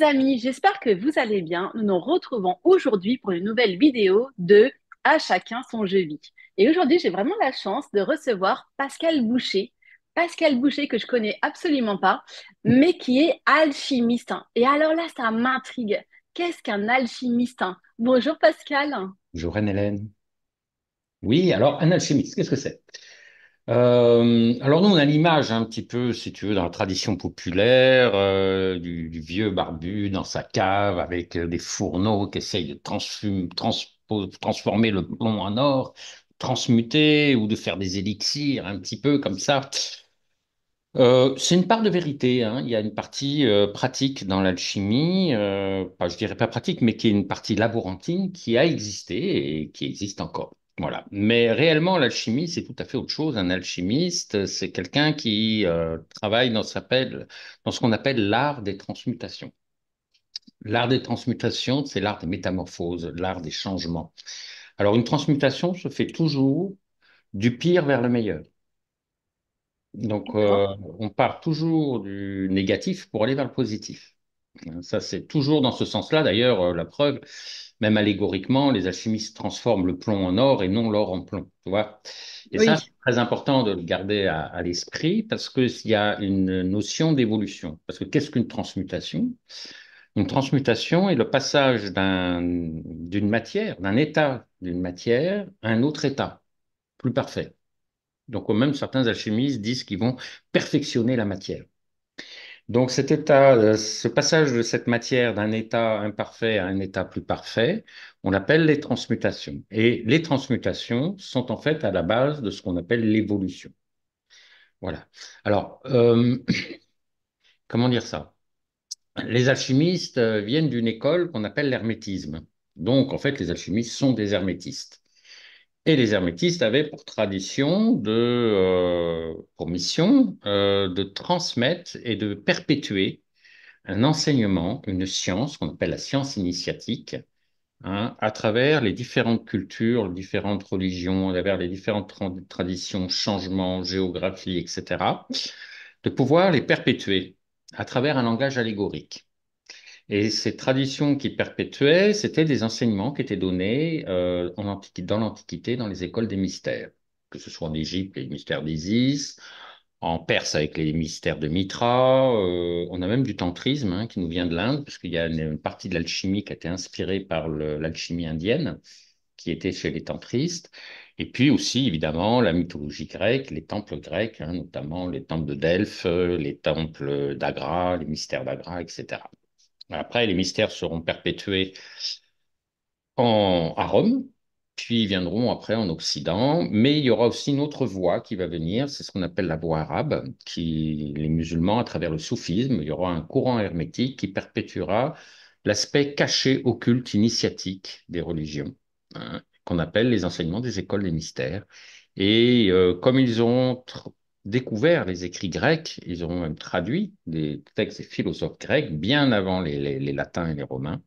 amis, j'espère que vous allez bien. Nous nous retrouvons aujourd'hui pour une nouvelle vidéo de À chacun son jeu vie. Et aujourd'hui, j'ai vraiment la chance de recevoir Pascal Boucher. Pascal Boucher que je connais absolument pas, mais qui est alchimiste. Et alors là, ça m'intrigue. Qu'est-ce qu'un alchimiste Bonjour Pascal. Bonjour Anne-Hélène. Oui, alors un alchimiste, qu'est-ce que c'est euh, alors nous, on a l'image un petit peu, si tu veux, dans la tradition populaire euh, du, vieux barbu dans sa cave avec euh, des fourneaux qui essayent de transformer le plomb en or, transmuter ou de faire des élixirs, un petit peu comme ça. c'est une part de vérité. Hein. Il y a une partie pratique dans l'alchimie, pas, je dirais pas pratique, mais qui est une partie laborantine qui a existé et qui existe encore. Voilà. Mais réellement, l'alchimie, c'est tout à fait autre chose. Un alchimiste, c'est quelqu'un qui euh, travaille dans ce, qu'on appelle l'art des transmutations. L'art des transmutations, c'est l'art des métamorphoses, l'art des changements. Alors, une transmutation se fait toujours du pire vers le meilleur. Donc, euh, on part toujours du négatif pour aller vers le positif. Ça, c'est toujours dans ce sens-là. D'ailleurs, euh, la preuve, même allégoriquement, les alchimistes transforment le plomb en or et non l'or en plomb. Tu vois et ça, c'est très important de le garder à, l'esprit parce qu'il y a une notion d'évolution. Parce que qu'est-ce qu'une transmutation Une transmutation est le passage d'une matière, d'un état d'une matière à un autre état, plus parfait. Donc, même certains alchimistes disent qu'ils vont perfectionner la matière. Donc cet état, euh, ce passage de cette matière d'un état imparfait à un état plus parfait, on appelle les transmutations. Et les transmutations sont en fait à la base de ce qu'on appelle l'évolution. Voilà. Alors, euh, comment dire ça Les alchimistes euh, viennent d'une école qu'on appelle l'hermétisme. Donc, en fait, les alchimistes sont des hermétistes. Et les hermétistes avaient pour tradition, euh, pour mission, euh, de transmettre et de perpétuer un enseignement, une science qu'on appelle la science initiatique, hein, à travers les différentes cultures, les différentes religions, à travers les différentes traditions, changements, géographies, etc., de pouvoir les perpétuer à travers un langage allégorique. Et ces traditions qui perpétuaient, c'était des enseignements qui étaient donnés euh, en dans l'Antiquité, dans les écoles des mystères, que ce soit en Égypte, les mystères d'Isis, en Perse avec les mystères de Mitra, euh, on a même du tantrisme hein, qui nous vient de l'Inde, parce qu'il y a une, partie de l'alchimie qui a été inspirée par l'alchimie indienne, qui était chez les tantristes. Et puis aussi, évidemment, la mythologie grecque, les temples grecs, hein, notamment les temples de Delphes, euh, les temples d'Agra, les mystères d'Agra, etc. Après, les mystères seront perpétués en, à Rome, puis viendront après en Occident. Mais il y aura aussi une autre voie qui va venir, c'est ce qu'on appelle la voie arabe, qui les musulmans, à travers le soufisme, il y aura un courant hermétique qui perpétuera l'aspect caché, occulte, initiatique des religions, hein, qu'on appelle les enseignements des écoles des mystères. Et euh, comme ils ont découvert les écrits grecs, ils auront même traduit des textes des philosophes grecs bien avant les, latins et les romains,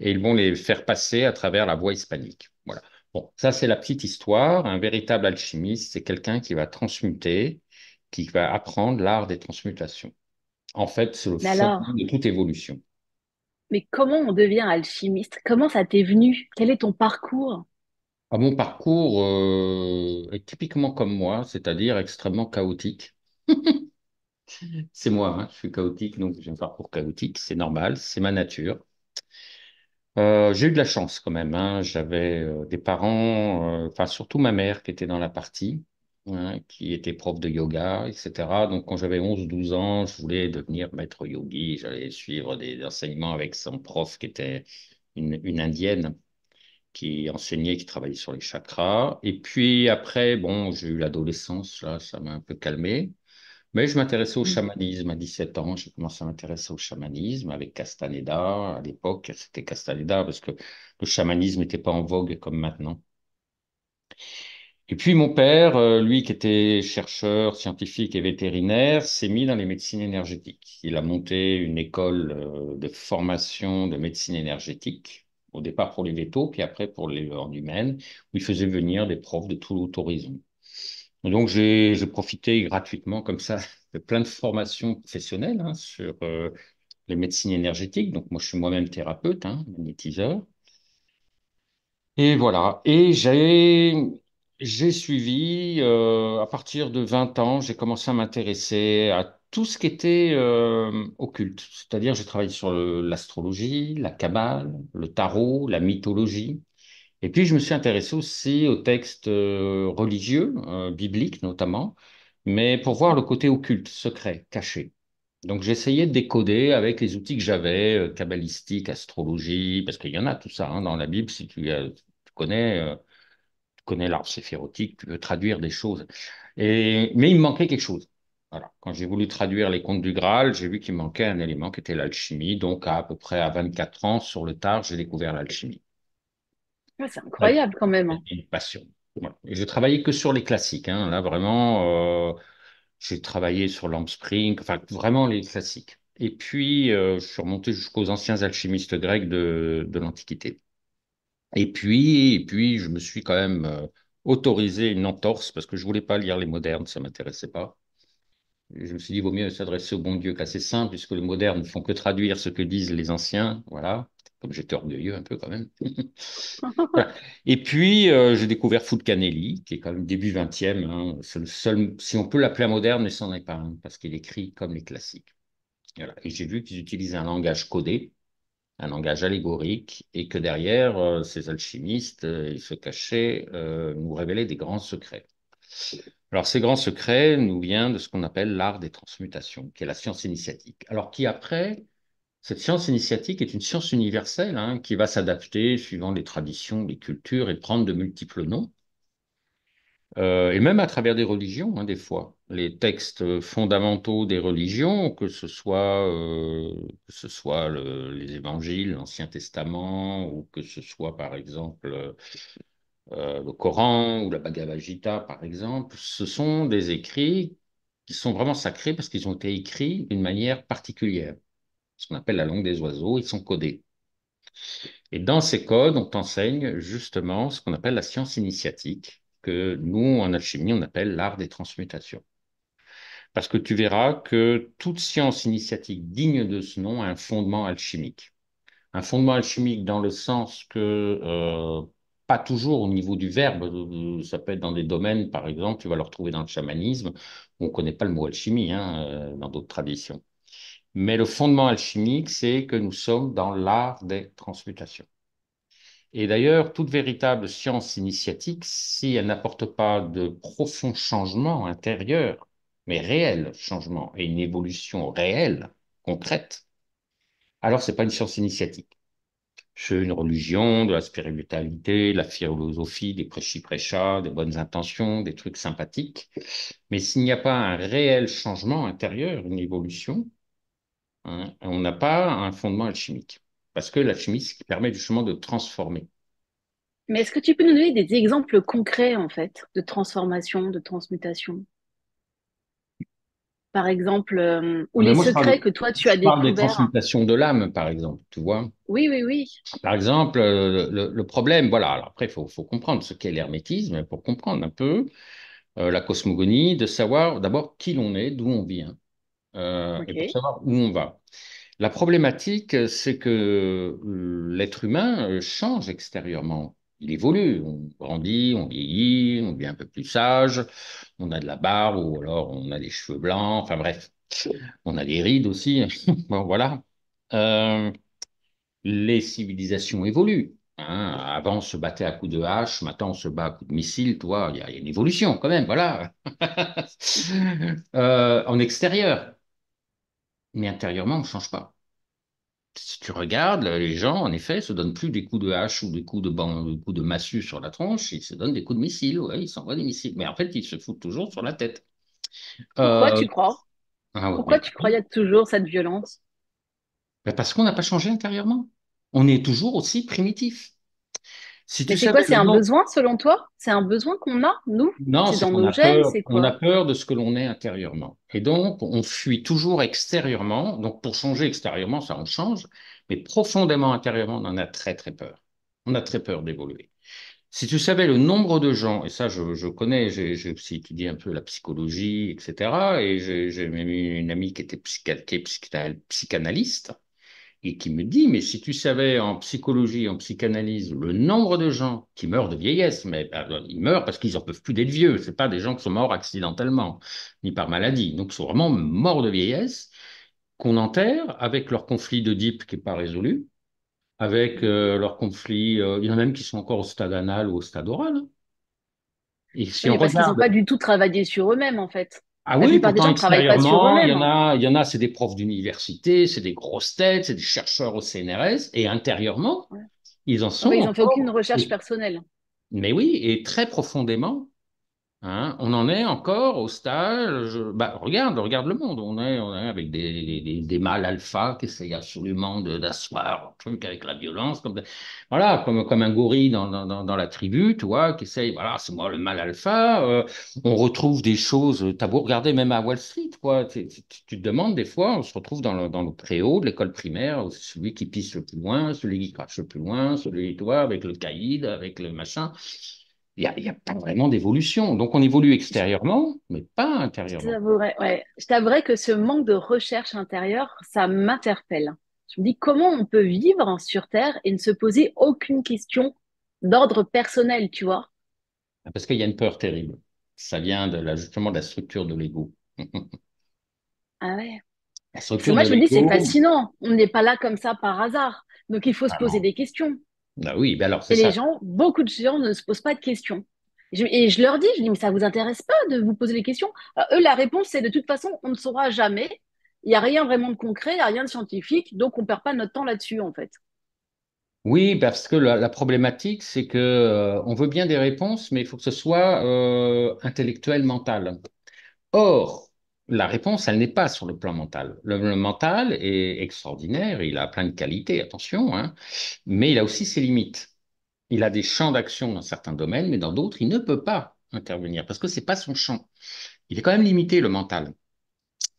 et ils vont les faire passer à travers la voie hispanique. Voilà. Bon, ça c'est la petite histoire. Un véritable alchimiste, c'est quelqu'un qui va transmuter, qui va apprendre l'art des transmutations. En fait, c'est le de toute évolution. Mais comment on devient alchimiste Comment ça t'est venu Quel est ton parcours ah, mon parcours euh, est typiquement comme moi, c'est-à-dire extrêmement chaotique. C'est moi, hein, je suis chaotique, donc j'ai un parcours chaotique, c'est normal, c'est ma nature. Euh, j'ai eu de la chance quand même, hein. j'avais euh, des parents, surtout ma mère qui était dans la partie, hein, qui était prof de yoga, etc. Donc quand j'avais 11-12 ans, je voulais devenir maître yogi, j'allais suivre des enseignements avec son prof qui était une indienne qui enseignait, qui travaillait sur les chakras. Et puis après, bon, j'ai eu l'adolescence, là, ça m'a un peu calmé. Mais je m'intéressais au mmh. chamanisme à 17 ans. J'ai commencé à m'intéresser au chamanisme avec Castaneda. À l'époque, c'était Castaneda parce que le chamanisme n'était pas en vogue comme maintenant. Et puis mon père, euh, lui qui était chercheur scientifique et vétérinaire, s'est mis dans les médecines énergétiques. Il a monté une école euh, de formation de médecine énergétique au départ pour les vétos, puis après pour les du Maine, où ils faisaient venir des profs de tout horizon. Donc j'ai profité gratuitement comme ça de plein de formations professionnelles hein, sur euh, les médecines énergétiques. Donc moi je suis moi-même thérapeute, hein, magnétiseur. Et voilà. Et j'ai j'ai suivi, euh, à partir de 20 ans, j'ai commencé à m'intéresser à tout ce qui était euh, occulte. C'est-à-dire, j'ai travaillé sur l'astrologie, la cabale, le tarot, la mythologie. Et puis, je me suis intéressé aussi aux textes euh, religieux, euh, bibliques notamment, mais pour voir le côté occulte, secret, caché. Donc, j'essayais de décoder avec les outils que j'avais, cabalistique, astrologie, parce qu'il y en a tout ça hein, dans la Bible, si tu, connais connais l'art séphérotique, tu peux traduire des choses. Et, mais il me manquait quelque chose. Quand j'ai voulu traduire les contes du Graal, j'ai vu qu'il manquait un élément qui était l'alchimie. Donc, à, peu près à 24 ans, sur le tard, j'ai découvert l'alchimie. Ah, c'est incroyable quand même. Hein. Une passion. Voilà. Et je travaillais que sur les classiques. Hein. Là, vraiment, euh, j'ai travaillé sur Lampspring, enfin, vraiment les classiques. Et puis, euh, je suis remonté jusqu'aux anciens alchimistes grecs de, l'Antiquité. Et puis, puis, je me suis quand même euh, autorisé une entorse parce que je ne voulais pas lire les modernes, ça ne m'intéressait pas je me suis dit, il vaut mieux s'adresser au bon Dieu qu'à ses saints, puisque les modernes ne font que traduire ce que disent les anciens. Voilà, comme j'étais orgueilleux un peu quand même. Et puis, euh, j'ai découvert Food Canelli, qui est quand même début 20e. Hein. si on peut l'appeler un moderne, mais s'en est pas parce qu'il écrit comme les classiques. Et j'ai vu qu'ils utilisaient un langage codé, un langage allégorique, et que derrière, euh, ces alchimistes, euh, ils se cachaient, nous révélaient des grands secrets. Alors, ces grands secrets nous viennent de ce qu'on appelle l'art des transmutations, qui est la science initiatique. Alors, qui après, cette science initiatique est une science universelle hein, qui va s'adapter suivant les traditions, les cultures et prendre de multiples noms. Euh, et même à travers des religions, hein, des fois. Les textes fondamentaux des religions, que ce soit, euh, que ce soit les évangiles, l'Ancien Testament, ou que ce soit par exemple euh, le Coran ou la Bhagavad Gita, par exemple, ce sont des écrits qui sont vraiment sacrés parce qu'ils ont été écrits d'une manière particulière, ce qu'on appelle la langue des oiseaux, ils sont codés. Et dans ces codes, on t'enseigne justement ce qu'on appelle la science initiatique, que nous, en alchimie, on appelle l'art des transmutations. Parce que tu verras que toute science initiatique digne de ce nom a un fondement alchimique. Un fondement alchimique dans le sens que euh, pas toujours au niveau du verbe. Euh, euh, ça peut être dans des domaines, par exemple, tu vas le retrouver dans le chamanisme. On ne connaît pas le mot alchimie hein, euh, dans d'autres traditions. Mais le fondement alchimique, c'est que nous sommes dans l'art des transmutations. Et d'ailleurs, toute véritable science initiatique, si elle n'apporte pas de profond changement intérieur, mais réel changement et une évolution réelle, concrète, alors ce n'est pas une science initiatique. C'est une religion, de la spiritualité, de la philosophie, des prêchis-prêchats, des bonnes intentions, des trucs sympathiques. Mais s'il n'y a pas un réel changement intérieur, une évolution, hein, on n'a pas un fondement alchimique. Parce que l'alchimie, ce qui permet justement de transformer. Mais est-ce que tu peux nous donner des exemples concrets, en fait, de transformation, de transmutation par exemple, euh, ou les secrets que toi tu as découverts. des transmutations de l'âme, par exemple, tu vois. Oui, oui, oui. Par exemple, euh, le, problème, voilà, alors après, il faut, comprendre ce qu'est l'hermétisme, pour comprendre un peu euh, la cosmogonie, de savoir d'abord qui l'on est, d'où on vient, et pour savoir où on va. La problématique, c'est que l'être humain change extérieurement il évolue. On grandit, on vieillit, on devient un peu plus sage, on a de la barbe ou alors on a des cheveux blancs, enfin bref, on a des rides aussi. bon, voilà. Euh, les civilisations évoluent. Hein. Avant, on se battait à coups de hache, maintenant, on se bat à coups de missile, toi, il y, a une évolution quand même, voilà. Euh, en extérieur. Mais intérieurement, on ne change pas si tu regardes, les gens, en effet, se donnent plus des coups de hache ou des coups de, des coups de massue sur la tronche, ils se donnent des coups de missiles, ils s'envoient des missiles. Mais en fait, ils se foutent toujours sur la tête. Pourquoi euh, tu crois ah Pourquoi tu croyais toujours cette violence ben, Parce qu'on n'a pas changé intérieurement. On est toujours aussi primitif c'est quoi C'est un besoin selon toi C'est un besoin qu'on a, nous Non, c'est un nos On a peur de ce que l'on est intérieurement. Et donc, on fuit toujours extérieurement. Donc, pour changer extérieurement, ça, on change. Mais profondément intérieurement, on en a très, très peur. On a très peur d'évoluer. Si tu savais le nombre de gens, et ça je, connais, j'ai aussi étudié un peu la psychologie, etc. Et j'ai même une amie qui était psychiatre, psychanalyste, et qui me dit, mais si tu savais en psychologie, en psychanalyse, le nombre de gens qui meurent de vieillesse, mais ils meurent parce qu'ils n'en peuvent plus d'être vieux, ce pas des gens qui sont morts accidentellement, ni par maladie, donc sont vraiment morts de vieillesse, qu'on enterre avec leur conflit d'Oedipe qui n'est pas résolu, avec euh, leur conflit, euh, il y en a même qui sont encore au stade anal ou au stade oral. Et si on parce qu'ils n'ont pas du tout travaillé sur eux-mêmes, en fait. Ah oui, pourtant, des hein. Il y en a, c'est des profs d'université, c'est des grosses têtes, c'est des chercheurs au CNRS, et intérieurement, ils en ah sont. ils n'ont fait aucune recherche personnelle. Mais oui, et très profondément, Hein. on en est encore au stage. Bah, regarde, regarde le monde. On est, avec des, mâles alpha qui essayent absolument d'asseoir un truc avec la violence, comme, voilà, comme, un gorille dans, la tribu, tu vois, qui essaye, voilà, c'est moi le mâle alpha. Euh, on retrouve des choses. as beau regarder même à Wall Street, Tu, te demandes des fois, on se retrouve dans le, préau de l'école primaire, celui qui pisse le plus loin, celui qui crache le plus loin, celui, toi, avec le caïd, avec le machin il n'y a, pas vraiment d'évolution. Donc, on évolue extérieurement, mais pas intérieurement. Je ouais. t'avouerais que ce manque de recherche intérieure, ça m'interpelle. Je me dis comment on peut vivre sur Terre et ne se poser aucune question d'ordre personnel, tu vois ah, Parce qu'il y a une peur terrible. Ça vient de justement de la structure de l'ego. ah ouais Moi, je me dis, c'est fascinant. On n'est pas là comme ça par hasard. Donc, il faut se ah poser des questions. Bah oui, bah alors c'est Les gens, beaucoup de gens ne se posent pas de questions. et je leur dis, je dis, mais ça vous intéresse pas de vous poser les questions ah, Eux, la réponse, c'est de toute façon, on ne saura jamais. Il n'y a rien vraiment de concret, il n'y a rien de scientifique, donc on ne perd pas notre temps là-dessus, en fait. Oui, parce que la, problématique, c'est que euh, on veut bien des réponses, mais il faut que ce soit euh, intellectuel, mental. Or, la réponse, elle n'est pas sur le plan mental. Le, mental est extraordinaire, il a plein de qualités, attention, hein, mais il a aussi ses limites. Il a des champs d'action dans certains domaines, mais dans d'autres, il ne peut pas intervenir parce que ce n'est pas son champ. Il est quand même limité, le mental.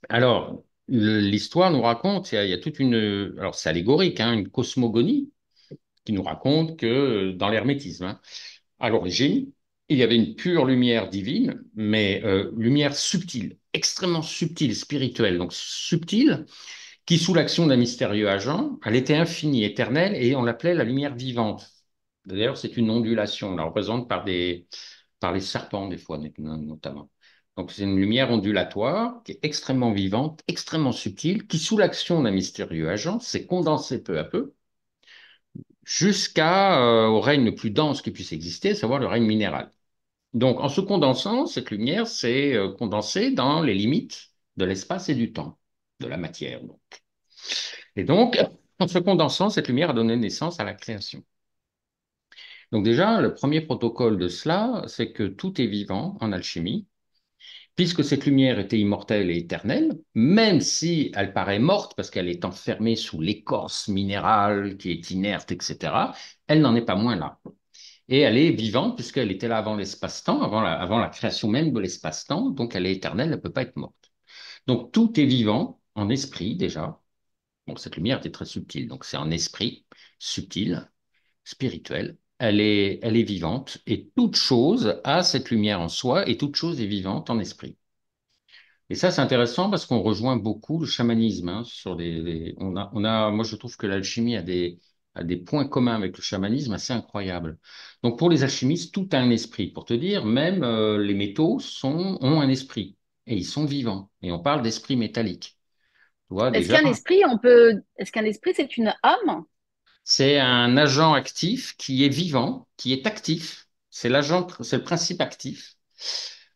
Alors, l'histoire nous raconte, il y, a, toute une, alors c'est allégorique, hein, une cosmogonie qui nous raconte que dans l'hermétisme, hein, à l'origine, il y avait une pure lumière divine, mais euh, lumière subtile, extrêmement subtile, spirituelle, donc subtile, qui, sous l'action d'un mystérieux agent, elle était infinie, éternelle, et on l'appelait la lumière vivante. D'ailleurs, c'est une ondulation, on la représente par, des, par les serpents, des fois, notamment. Donc, c'est une lumière ondulatoire qui est extrêmement vivante, extrêmement subtile, qui, sous l'action d'un mystérieux agent, s'est condensée peu à peu jusqu'au euh, au règne le plus dense qui puisse exister, à savoir le règne minéral. Donc, en se condensant, cette lumière s'est euh, condensée dans les limites de l'espace et du temps, de la matière. Donc. Et donc, en se condensant, cette lumière a donné naissance à la création. Donc déjà, le premier protocole de cela, c'est que tout est vivant en alchimie, puisque cette lumière était immortelle et éternelle, même si elle paraît morte parce qu'elle est enfermée sous l'écorce minérale qui est inerte, etc., elle n'en est pas moins là. Et elle est vivante puisqu'elle était là avant l'espace-temps, avant la, avant la création même de l'espace-temps, donc elle est éternelle, elle ne peut pas être morte. Donc tout est vivant en esprit déjà. Bon, cette lumière était très subtile, donc c'est en esprit subtil, spirituel. Elle est, elle est vivante et toute chose a cette lumière en soi et toute chose est vivante en esprit. Et ça, c'est intéressant parce qu'on rejoint beaucoup le chamanisme. Hein, sur on a, on a, moi, je trouve que l'alchimie a des, a des points communs avec le chamanisme assez incroyables. Donc pour les alchimistes, tout a un esprit. Pour te dire, même euh, les métaux ont un esprit et ils sont vivants. Et on parle d'esprit métallique. Est-ce qu'un esprit, on peut, est-ce qu'un esprit, c'est une âme C'est un agent actif qui est vivant, qui est actif. C'est l'agent, c'est le principe actif.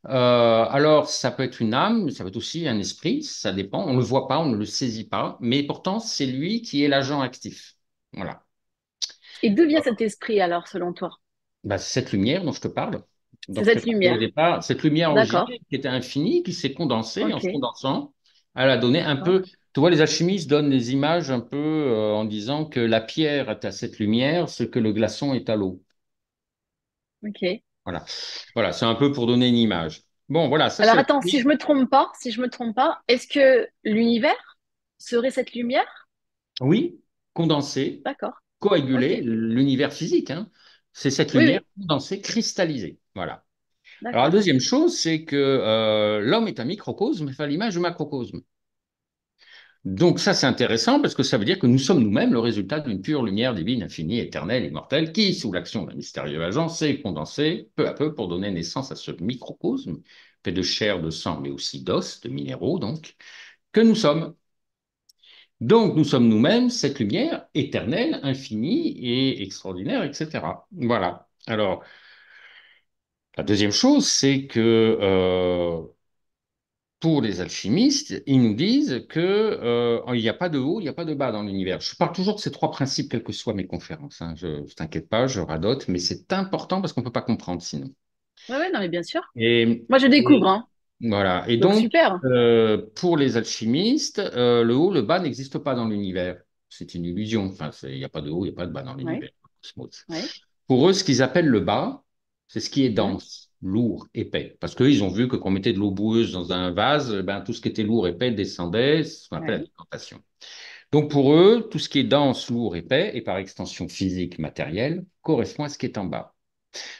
Euh, alors, ça peut être une âme, ça peut être aussi un esprit, ça dépend. On ne le voit pas, on ne le saisit pas, mais pourtant, c'est lui qui est l'agent actif. Voilà. Et d'où vient cet esprit alors, selon toi bah, cette lumière dont je te parle. Donc, cette, lumière. cette lumière. qui était infinie, qui s'est condensée en se condensant, elle a donné un peu. Tu vois, les alchimistes donnent des images un peu euh, en disant que la pierre est à cette lumière, ce que le glaçon est à l'eau. Ok. Voilà, voilà, c'est un peu pour donner une image. Bon, voilà. Alors attends, si je me trompe pas, si je me trompe pas, est-ce que l'univers serait cette lumière Oui, condensée. D'accord coaguler l'univers physique. Hein. C'est cette lumière condensée, cristallisée. Voilà. Alors la deuxième chose, c'est que euh, l'homme est un microcosme, enfin l'image du macrocosme. Donc ça, c'est intéressant parce que ça veut dire que nous sommes nous-mêmes le résultat d'une pure lumière divine, infinie, éternelle, immortelle, qui, sous l'action d'un mystérieux agent, s'est condensée peu à peu pour donner naissance à ce microcosme, fait de chair, de sang, mais aussi d'os, de minéraux, donc, que nous sommes. Donc nous sommes nous-mêmes cette lumière éternelle, infinie et extraordinaire, etc. Voilà. Alors, la deuxième chose, c'est que euh, pour les alchimistes, ils nous disent qu'il euh, n'y a pas de haut, il n'y a pas de bas dans l'univers. Je parle toujours de ces trois principes, quelles que soient mes conférences. Hein. Je ne t'inquiète pas, je radote, mais c'est important parce qu'on ne peut pas comprendre sinon. Oui, oui, non, mais bien sûr. Et, Moi, je découvre. Hein. Voilà. Et donc, euh, pour les alchimistes, euh, le haut, le bas n'existe pas dans l'univers. C'est une illusion. Enfin, il n'y a pas de haut, il n'y a pas de bas dans l'univers. Pour eux, ce qu'ils appellent le bas, c'est ce qui est dense, lourd, épais. Parce qu'ils ont vu que quand on mettait de l'eau boueuse dans un vase, eh ben, tout ce qui était lourd, épais descendait, ce qu'on appelle la Donc pour eux, tout ce qui est dense, lourd, épais, et par extension physique, matérielle, correspond à ce qui est en bas.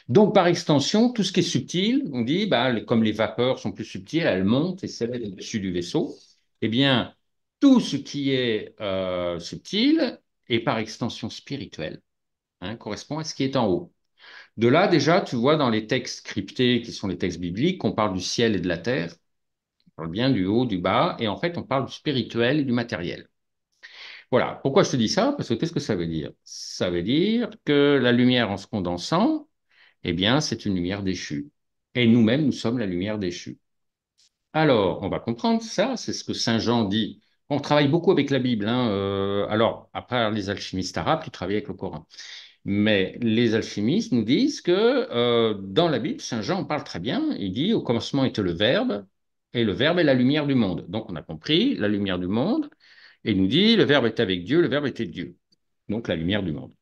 Donc, par extension, tout ce qui est subtil, on dit, bah, comme les vapeurs sont plus subtiles, elles montent et s'élèvent au-dessus du vaisseau. Eh bien, tout ce qui est euh, subtil est par extension spirituel hein, correspond à ce qui est en haut. De là, déjà, tu vois dans les textes cryptés, qui sont les textes bibliques, on parle du ciel et de la terre. On parle bien du haut, du bas, et en fait, on parle du spirituel et du matériel. Voilà. Pourquoi je te dis ça Parce que qu'est-ce que ça veut dire Ça veut dire que la lumière, en se condensant, eh bien, c'est une lumière déchue. Et nous-mêmes, nous sommes la lumière déchue. Alors, on va comprendre ça, c'est ce que Saint Jean dit. On travaille beaucoup avec la Bible. Hein, euh, alors, à alors, après les alchimistes arabes, ils travaillent avec le Coran. Mais les alchimistes nous disent que euh, dans la Bible, Saint Jean parle très bien. Il dit Au commencement était le Verbe, et le Verbe est la lumière du monde. Donc, on a compris la lumière du monde. Et il nous dit Le Verbe était avec Dieu, le Verbe était Dieu. Donc, la lumière du monde.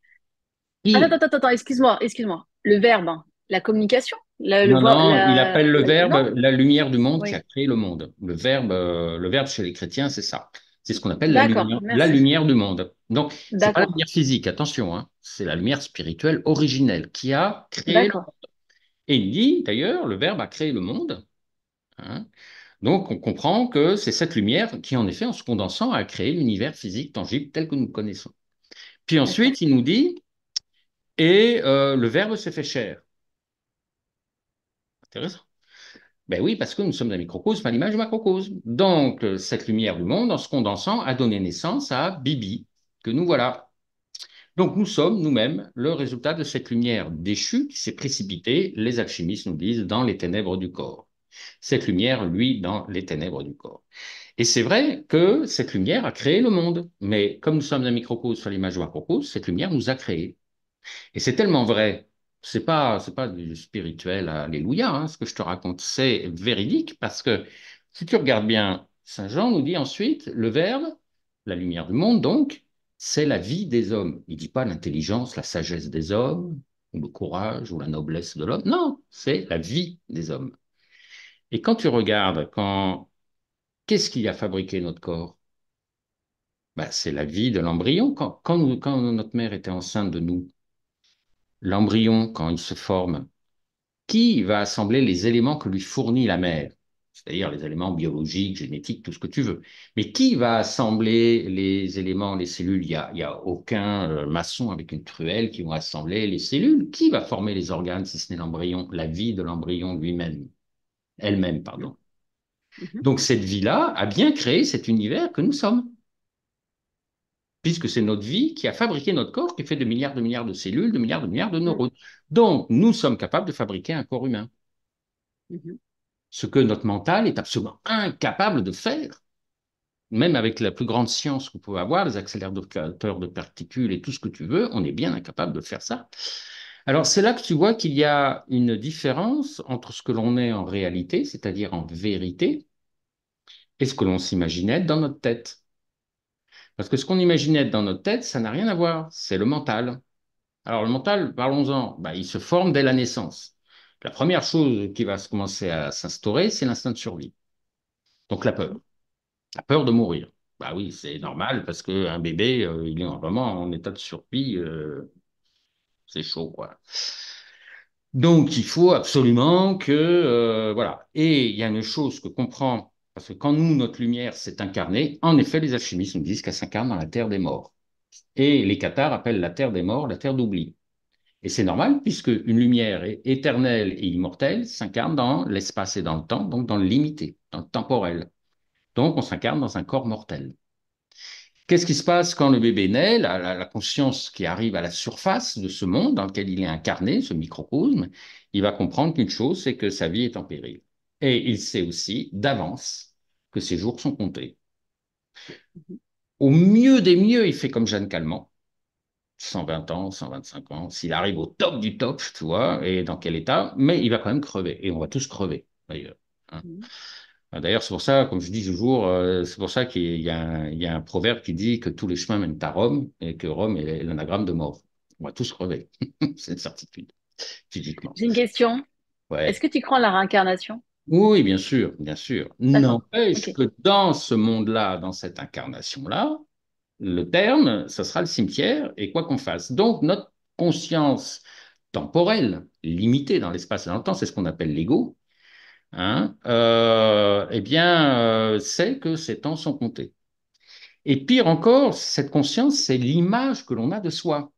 Attends, attends, attends, excuse-moi, excuse-moi le verbe, hein. la communication. non, non, il appelle le verbe la lumière du monde qui a créé le monde. Le verbe, euh, le verbe chez les chrétiens, c'est ça. C'est ce qu'on appelle la lumière, du monde. Donc, ce n'est pas la lumière physique, attention, hein. c'est la lumière spirituelle originelle qui a créé le monde. Et il dit, d'ailleurs, le verbe a créé le monde. Hein. Donc, on comprend que c'est cette lumière qui, en effet, en se condensant, a créé l'univers physique tangible tel que nous le connaissons. Puis ensuite, il nous dit, et euh, le Verbe s'est fait chair. Intéressant. Ben oui, parce que nous sommes un microcosme à l'image du macrocosme. Donc, euh, cette lumière du monde, en se condensant, a donné naissance à Bibi, que nous voilà. Donc, nous sommes nous-mêmes le résultat de cette lumière déchue qui s'est précipitée, les alchimistes nous disent, dans les ténèbres du corps. Cette lumière, lui, dans les ténèbres du corps. Et c'est vrai que cette lumière a créé le monde, mais comme nous sommes un microcosme à l'image du macrocosme, cette lumière nous a créés. Et c'est tellement vrai. C'est pas, c'est pas du spirituel, alléluia, hein. ce que je te raconte. C'est véridique parce que si tu regardes bien, Saint Jean nous dit ensuite, le Verbe, la lumière du monde donc, c'est la vie des hommes. Il dit pas l'intelligence, la sagesse des hommes, ou le courage, ou la noblesse de l'homme. Non, c'est la vie des hommes. Et quand tu regardes, quand qu'est-ce qui a fabriqué notre corps bah, C'est la vie de l'embryon. quand notre mère était enceinte de nous, l'embryon quand il se forme, qui va assembler les éléments que lui fournit la mère c'est-à-dire les éléments biologiques, génétiques, tout ce que tu veux. Mais qui va assembler les éléments, les cellules Il n'y a, aucun euh, maçon avec une truelle qui va assembler les cellules. Qui va former les organes si ce n'est l'embryon, la vie de l'embryon lui-même Elle-même, pardon. Mhm. Donc cette vie-là a bien créé cet univers que nous sommes puisque c'est notre vie qui a fabriqué notre corps, qui fait de milliards de milliards de cellules, de milliards de milliards de mm. neurones. Donc, nous sommes capables de fabriquer un corps humain. Mm-hmm. Ce que notre mental est absolument incapable de faire, même avec la plus grande science qu'on peut avoir, les accélérateurs de particules et tout ce que tu veux, on est bien incapable de faire ça. Alors, c'est là que tu vois qu'il y a une différence entre ce que l'on est en réalité, c'est-à-dire en vérité, et ce que l'on s'imaginait dans notre tête. Parce que ce qu'on imaginait dans notre tête, ça n'a rien à voir. C'est le mental. Alors, le mental, parlons-en, bah, il se forme dès la naissance. La première chose qui va commencer à s'instaurer, c'est l'instinct de survie. Donc, la peur. La peur de mourir. Bah oui, c'est normal parce qu'un bébé, euh, il est vraiment en état de survie. Euh, c'est chaud, quoi. Donc, il faut absolument que. Euh, voilà. Et il y a une chose que comprend parce que quand nous, notre lumière s'est incarnée, en effet, les alchimistes nous disent qu'elle s'incarne dans la terre des morts. Et les cathares appellent la terre des morts la terre d'oubli. Et c'est normal, puisque une lumière éternelle et immortelle s'incarne dans l'espace et dans le temps, donc dans le limité, dans le temporel. Donc on s'incarne dans un corps mortel. Qu'est-ce qui se passe quand le bébé naît la, la, conscience qui arrive à la surface de ce monde dans lequel il est incarné, ce microcosme, il va comprendre qu'une chose, c'est que sa vie est en péril. Et il sait aussi d'avance que ses jours sont comptés. Mm-hmm. Au mieux des mieux, il fait comme Jeanne Calment. 120 ans, 125 ans, s'il arrive au top du top, tu vois, et dans quel état, mais il va quand même crever, et on va tous crever, d'ailleurs. Hein. Mm-hmm. Euh, d'ailleurs, c'est pour ça, comme je dis toujours, euh, c'est pour ça qu'il y, a un proverbe qui dit que tous les chemins mènent à Rome, et que Rome est l'anagramme de mort. On va tous crever, c'est une certitude, physiquement. J'ai une question. Est-ce que tu crois en la réincarnation oui, bien sûr, bien sûr. N'empêche que dans ce monde-là, dans cette incarnation-là, le terme, ce sera le cimetière et quoi qu'on fasse. Donc, notre conscience temporelle, limitée dans l'espace et dans le temps, c'est ce qu'on appelle l'ego, hein, euh, eh bien, euh, c'est que ces temps sont comptés. Et pire encore, cette conscience, c'est l'image que l'on a de soi.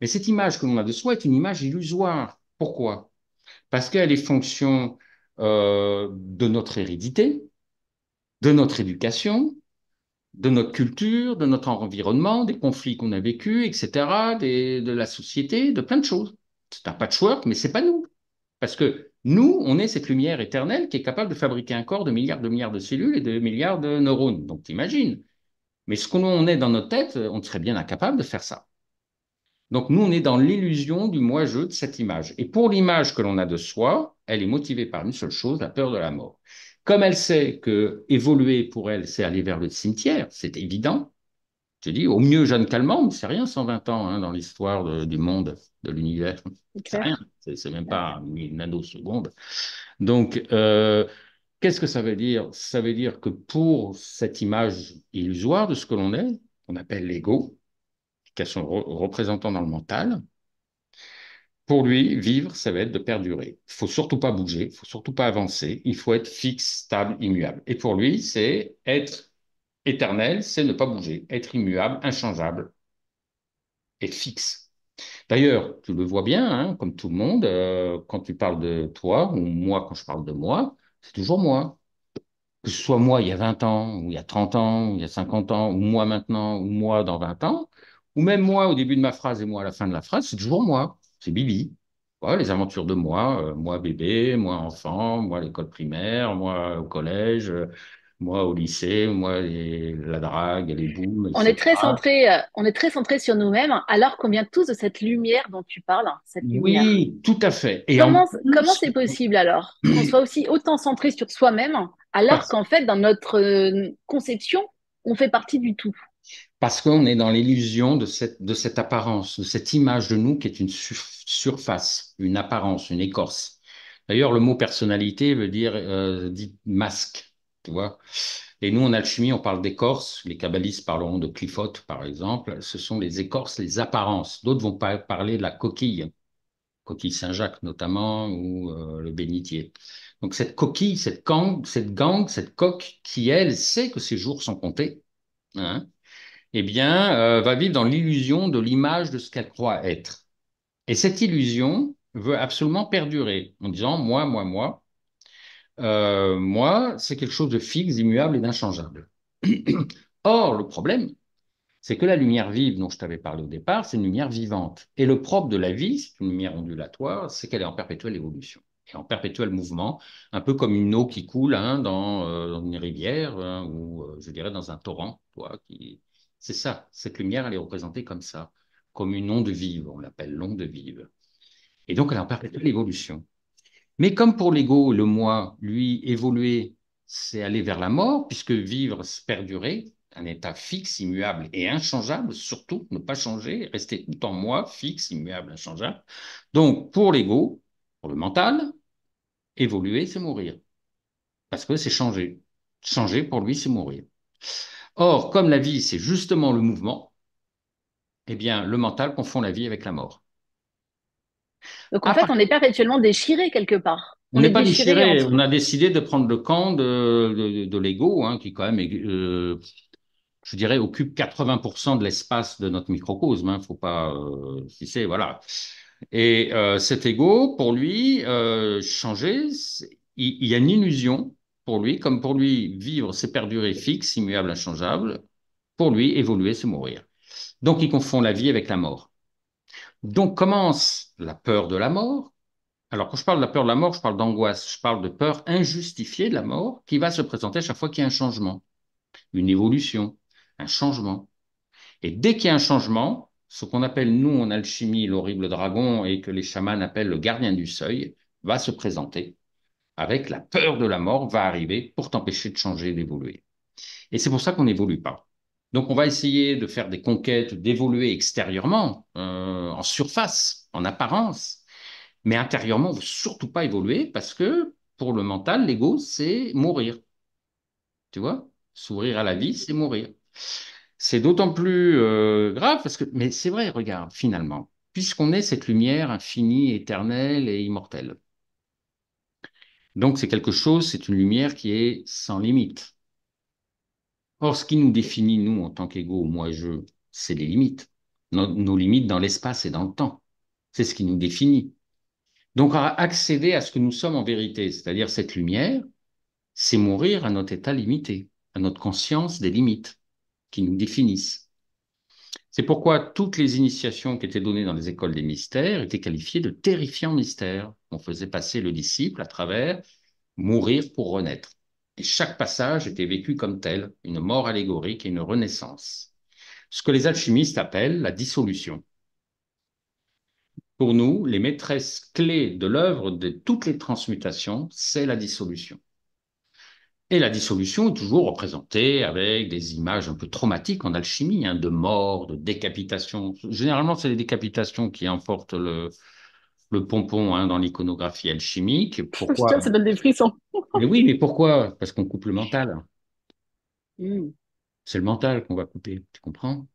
Mais cette image que l'on a de soi est une image illusoire. Pourquoi parce qu'elle est fonction euh, de notre hérédité, de notre éducation, de notre culture, de notre environnement, des conflits qu'on a vécus, etc., de la société, de plein de choses. C'est un patchwork, mais c'est pas nous. Parce que nous, on est cette lumière éternelle qui est capable de fabriquer un corps de milliards de milliards de cellules et de milliards de neurones. Donc, t'imagines. Mais ce qu'on est dans notre tête, on serait bien incapable de faire ça. Donc nous, on est dans l'illusion du moi jeu de cette image. Et pour l'image que l'on a de soi, elle est motivée par une seule chose, la peur de la mort. Comme elle sait que évoluer pour elle, c'est aller vers le cimetière, c'est évident. Je dis, au mieux jeune calmante, c'est rien 120 ans hein, dans l'histoire du monde, de l'univers. C'est rien, c'est même pas une nanoseconde. Donc, euh, qu'est-ce que ça veut dire Ça veut dire que pour cette image illusoire de ce que l'on est, qu'on appelle l'ego, qu'elles sont re représentant dans le mental, pour lui, vivre, ça va être de perdurer. Il faut surtout pas bouger, il faut surtout pas avancer, il faut être fixe, stable, immuable. Et pour lui, c'est être éternel, c'est ne pas bouger, être immuable, inchangeable et fixe. D'ailleurs, tu le vois bien, hein, comme tout le monde, euh, quand tu parles de toi, ou moi quand je parle de moi, c'est toujours moi. Que ce soit moi il y a 20 ans, ou il y a 30 ans, ou il y a 50 ans, ou moi maintenant, ou moi dans 20 ans, ou même moi au début de ma phrase et moi à la fin de la phrase, c'est toujours moi, c'est Bibi. les aventures de moi, euh, moi bébé, moi enfant, moi à l'école primaire, moi au collège, euh, moi au lycée, moi la drague, les boules. Euh, on est très centré, on est très centré sur nous-mêmes, alors qu'on vient tous de cette lumière dont tu parles, hein, Oui, tout à fait. comment c'est possible alors qu'on soit aussi autant centré sur soi-même, alors qu'en fait dans notre conception, on fait partie du tout parce qu'on est dans l'illusion de cette, de cette apparence, de cette image de nous qui est une surface, une apparence, une écorce. D'ailleurs, le mot personnalité veut dire euh, dit masque, tu vois. Et nous, en alchimie, on parle d'écorce. Les kabbalistes parleront de cliffote, par exemple. Ce sont les écorces, les apparences. D'autres vont parler de la coquille, coquille Saint-Jacques notamment, ou euh, le bénitier. Donc cette coquille, cette gang, cette gang, cette coque, qui elle sait que ses jours sont comptés. Hein eh bien, euh, va vivre dans l'illusion de l'image de ce qu'elle croit être. Et cette illusion veut absolument perdurer en disant moi, moi, moi. Euh, moi, c'est quelque chose de fixe, immuable et d'inchangeable. Or, le problème, c'est que la lumière vive dont je t'avais parlé au départ, c'est une lumière vivante. Et le propre de la vie, c'est une lumière ondulatoire, c'est qu'elle est en perpétuelle évolution et en perpétuel mouvement, un peu comme une eau qui coule hein, euh, dans, une rivière hein, ou, je dirais, dans un torrent, toi, qui, c'est ça, cette lumière, elle est représentée comme ça, comme une onde vive, on l'appelle l'onde vive. Et donc, elle en perpétuelle l'évolution. Mais comme pour l'ego, le moi, lui, évoluer, c'est aller vers la mort, puisque vivre, c'est perdurer, un état fixe, immuable et inchangeable, surtout ne pas changer, rester tout en moi, fixe, immuable, inchangeable. Donc, pour l'ego, pour le mental, évoluer, c'est mourir. Parce que c'est changer. Changer, pour lui, c'est mourir. Or, comme la vie, c'est justement le mouvement, eh bien, le mental confond la vie avec la mort. Donc, en fait, on est perpétuellement déchiré quelque part. On n'est pas déchiré. on a décidé de prendre le camp de, l'ego, hein, qui quand même, euh, je dirais, occupe 80% de l'espace de notre microcosme. ne hein, faut pas, euh, si voilà. Et euh, cet ego, pour lui, changer, il y a une illusion pour lui, comme pour lui, vivre, c'est perdurer fixe, immuable, inchangeable. Pour lui, évoluer, c'est mourir. Donc, il confond la vie avec la mort. Donc commence la peur de la mort. Alors, quand je parle de la peur de la mort, je parle d'angoisse, je parle de peur injustifiée de la mort qui va se présenter à chaque fois qu'il y a un changement, une évolution, un changement. Et dès qu'il y a un changement, ce qu'on appelle, nous, en alchimie, l'horrible dragon et que les chamans appellent le gardien du seuil, va se présenter avec la peur de la mort va arriver pour t'empêcher de changer, d'évoluer. Et c'est pour ça qu'on n'évolue pas. Donc on va essayer de faire des conquêtes, d'évoluer extérieurement, euh, en surface, en apparence, mais intérieurement, on ne veut surtout pas évoluer parce que pour le mental, l'ego, c'est mourir. Tu vois S'ouvrir à la vie, c'est mourir. C'est d'autant plus euh, grave parce que, mais c'est vrai, regarde, finalement, puisqu'on est cette lumière infinie, éternelle et immortelle, donc c'est quelque chose, c'est une lumière qui est sans limite. Or, ce qui nous définit, nous, en tant qu'ego, moi, je, c'est les limites. Nos, nos limites dans l'espace et dans le temps. C'est ce qui nous définit. Donc, accéder à ce que nous sommes en vérité, c'est-à-dire cette lumière, c'est mourir à notre état limité, à notre conscience des limites qui nous définissent. C'est pourquoi toutes les initiations qui étaient données dans les écoles des mystères étaient qualifiées de terrifiants mystères. On faisait passer le disciple à travers mourir pour renaître. Et chaque passage était vécu comme tel, une mort allégorique et une renaissance. Ce que les alchimistes appellent la dissolution. Pour nous, les maîtresses clés de l'œuvre de toutes les transmutations, c'est la dissolution. Et la dissolution est toujours représentée avec des images un peu traumatiques en alchimie, hein, de mort, de décapitation. Généralement, c'est les décapitations qui emportent le, pompon hein, dans l'iconographie alchimique. Pourquoi ça donne des frissons. mais oui, mais pourquoi Parce qu'on coupe le mental. Hmm. C'est le mental qu'on va couper, tu comprends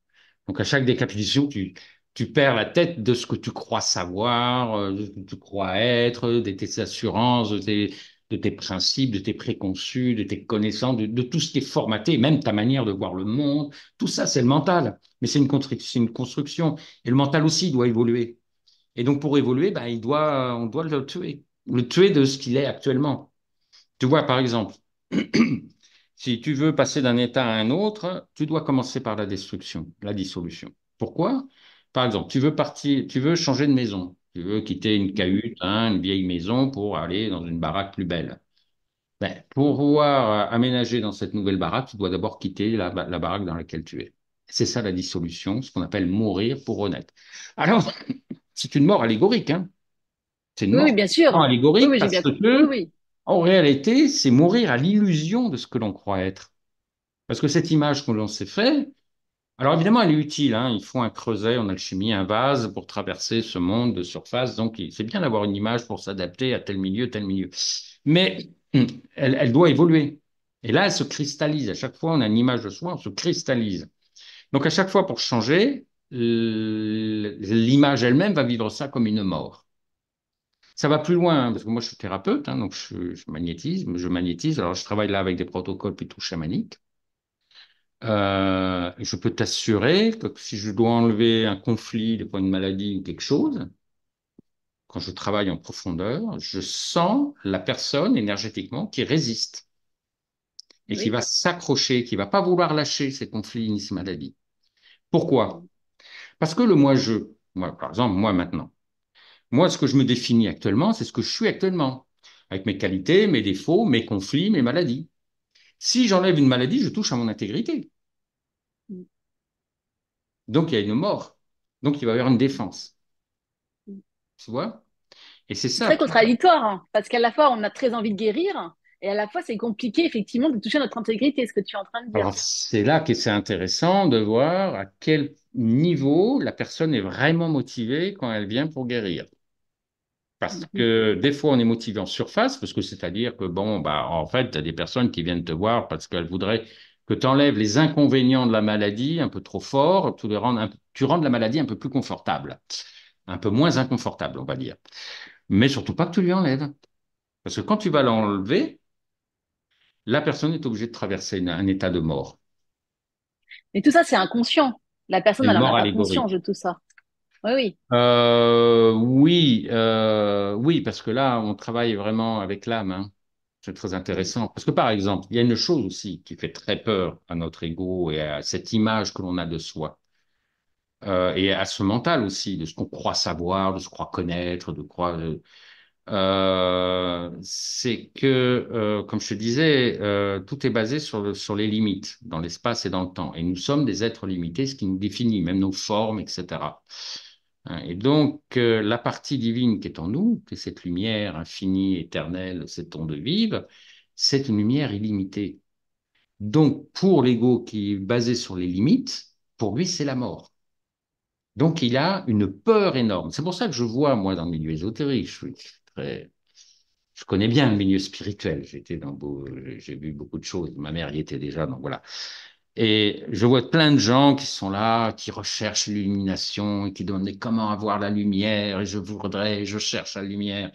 Donc à chaque décapitation, tu, tu perds la tête de ce que tu crois savoir, euh, de ce que tu crois être, de tes assurances, de tes de tes principes, de tes préconçus, de tes connaissances, de, tout ce qui est formaté, même ta manière de voir le monde. Tout ça, c'est le mental. Mais c'est une, une, construction. Et le mental aussi doit évoluer. Et donc, pour évoluer, ben, il doit, on doit le tuer. Le tuer de ce qu'il est actuellement. Tu vois, par exemple, si tu veux passer d'un état à un autre, tu dois commencer par la destruction, la dissolution. Pourquoi Par exemple, tu veux, partir, tu veux changer de maison tu veux quitter une cahute, hein, une vieille maison pour aller dans une baraque plus belle. Ben, pour pouvoir euh, aménager dans cette nouvelle baraque, tu dois d'abord quitter la, baraque dans laquelle tu es. C'est ça la dissolution, ce qu'on appelle mourir pour honnête. Alors, c'est une mort allégorique. Hein. C'est une mort bien sûr. allégorique en réalité, c'est mourir à l'illusion de ce que l'on croit être. Parce que cette image que l'on s'est faite, alors évidemment, elle est utile. Hein. Il faut un creuset en alchimie, un vase pour traverser ce monde de surface. Donc c'est bien d'avoir une image pour s'adapter à tel milieu, tel milieu. Mais elle, doit évoluer. Et là, elle se cristallise. À chaque fois, on a une image de soi, on se cristallise. Donc à chaque fois, pour changer, l'image elle-même va vivre ça comme une mort. Ça va plus loin, hein, parce que moi je suis thérapeute, hein, donc je magnétise, je magnétise. Alors je travaille là avec des protocoles plutôt chamaniques. Euh, je peux t'assurer que si je dois enlever un conflit, des points maladie ou quelque chose, quand je travaille en profondeur, je sens la personne énergétiquement qui résiste et qui va s'accrocher, qui ne va pas vouloir lâcher ces conflits ni ces maladies. Pourquoi Parce que le moi-je, par exemple, moi maintenant, moi, ce que je me définis actuellement, c'est ce que je suis actuellement, avec mes qualités, mes défauts, mes conflits, mes maladies. Si j'enlève une maladie, je touche à mon intégrité. Donc il y a une mort. Donc il va y avoir une défense. Tu vois Et c'est ça. C'est contradictoire, hein, parce qu'à la fois, on a très envie de guérir, et à la fois, c'est compliqué, effectivement, de toucher à notre intégrité, ce que tu es en train de dire. Alors, c'est là que c'est intéressant de voir à quel niveau la personne est vraiment motivée quand elle vient pour guérir. Parce mm-hmm. que des fois, on est motivé en surface, parce que c'est-à-dire que, bon, bah, en fait, tu as des personnes qui viennent te voir parce qu'elles voudraient que tu enlèves les inconvénients de la maladie un peu trop fort, tu, les rends, tu rends la maladie un peu plus confortable, un peu moins inconfortable, on va dire. Mais surtout pas que tu lui enlèves. Parce que quand tu vas l'enlever, la personne est obligée de traverser un état de mort. Mais tout ça, c'est inconscient. La personne, elle n'a pas conscience de tout ça. Oui, oui. Euh, euh, oui, parce que là, on travaille vraiment avec l'âme. Hein. C'est très intéressant. Parce que par exemple, il y a une chose aussi qui fait très peur à notre ego et à cette image que l'on a de soi. Euh, et à ce mental aussi, de ce qu'on croit savoir, de ce qu'on croit connaître, de croire. c'est que, comme je te disais, tout est basé sur les limites dans l'espace et dans le temps. Et nous sommes des êtres limités, ce qui nous définit, même nos formes, etc. Hein, et donc, euh, la partie divine qui est en nous, cette lumière infinie, éternelle, cette onde vive, c'est une lumière illimitée. Donc, pour l'ego qui est basé sur les limites, pour lui, c'est la mort. Donc, il a une peur énorme. C'est pour ça que je vois, moi, dans le milieu ésotérique, je connais bien le milieu spirituel. J'étais dans euh, j'ai vu beaucoup de choses. Ma mère y était déjà, donc voilà. Et je vois plein de gens qui sont là, qui recherchent l'illumination et qui demandent comment avoir la lumière, et je voudrais, je cherche la lumière.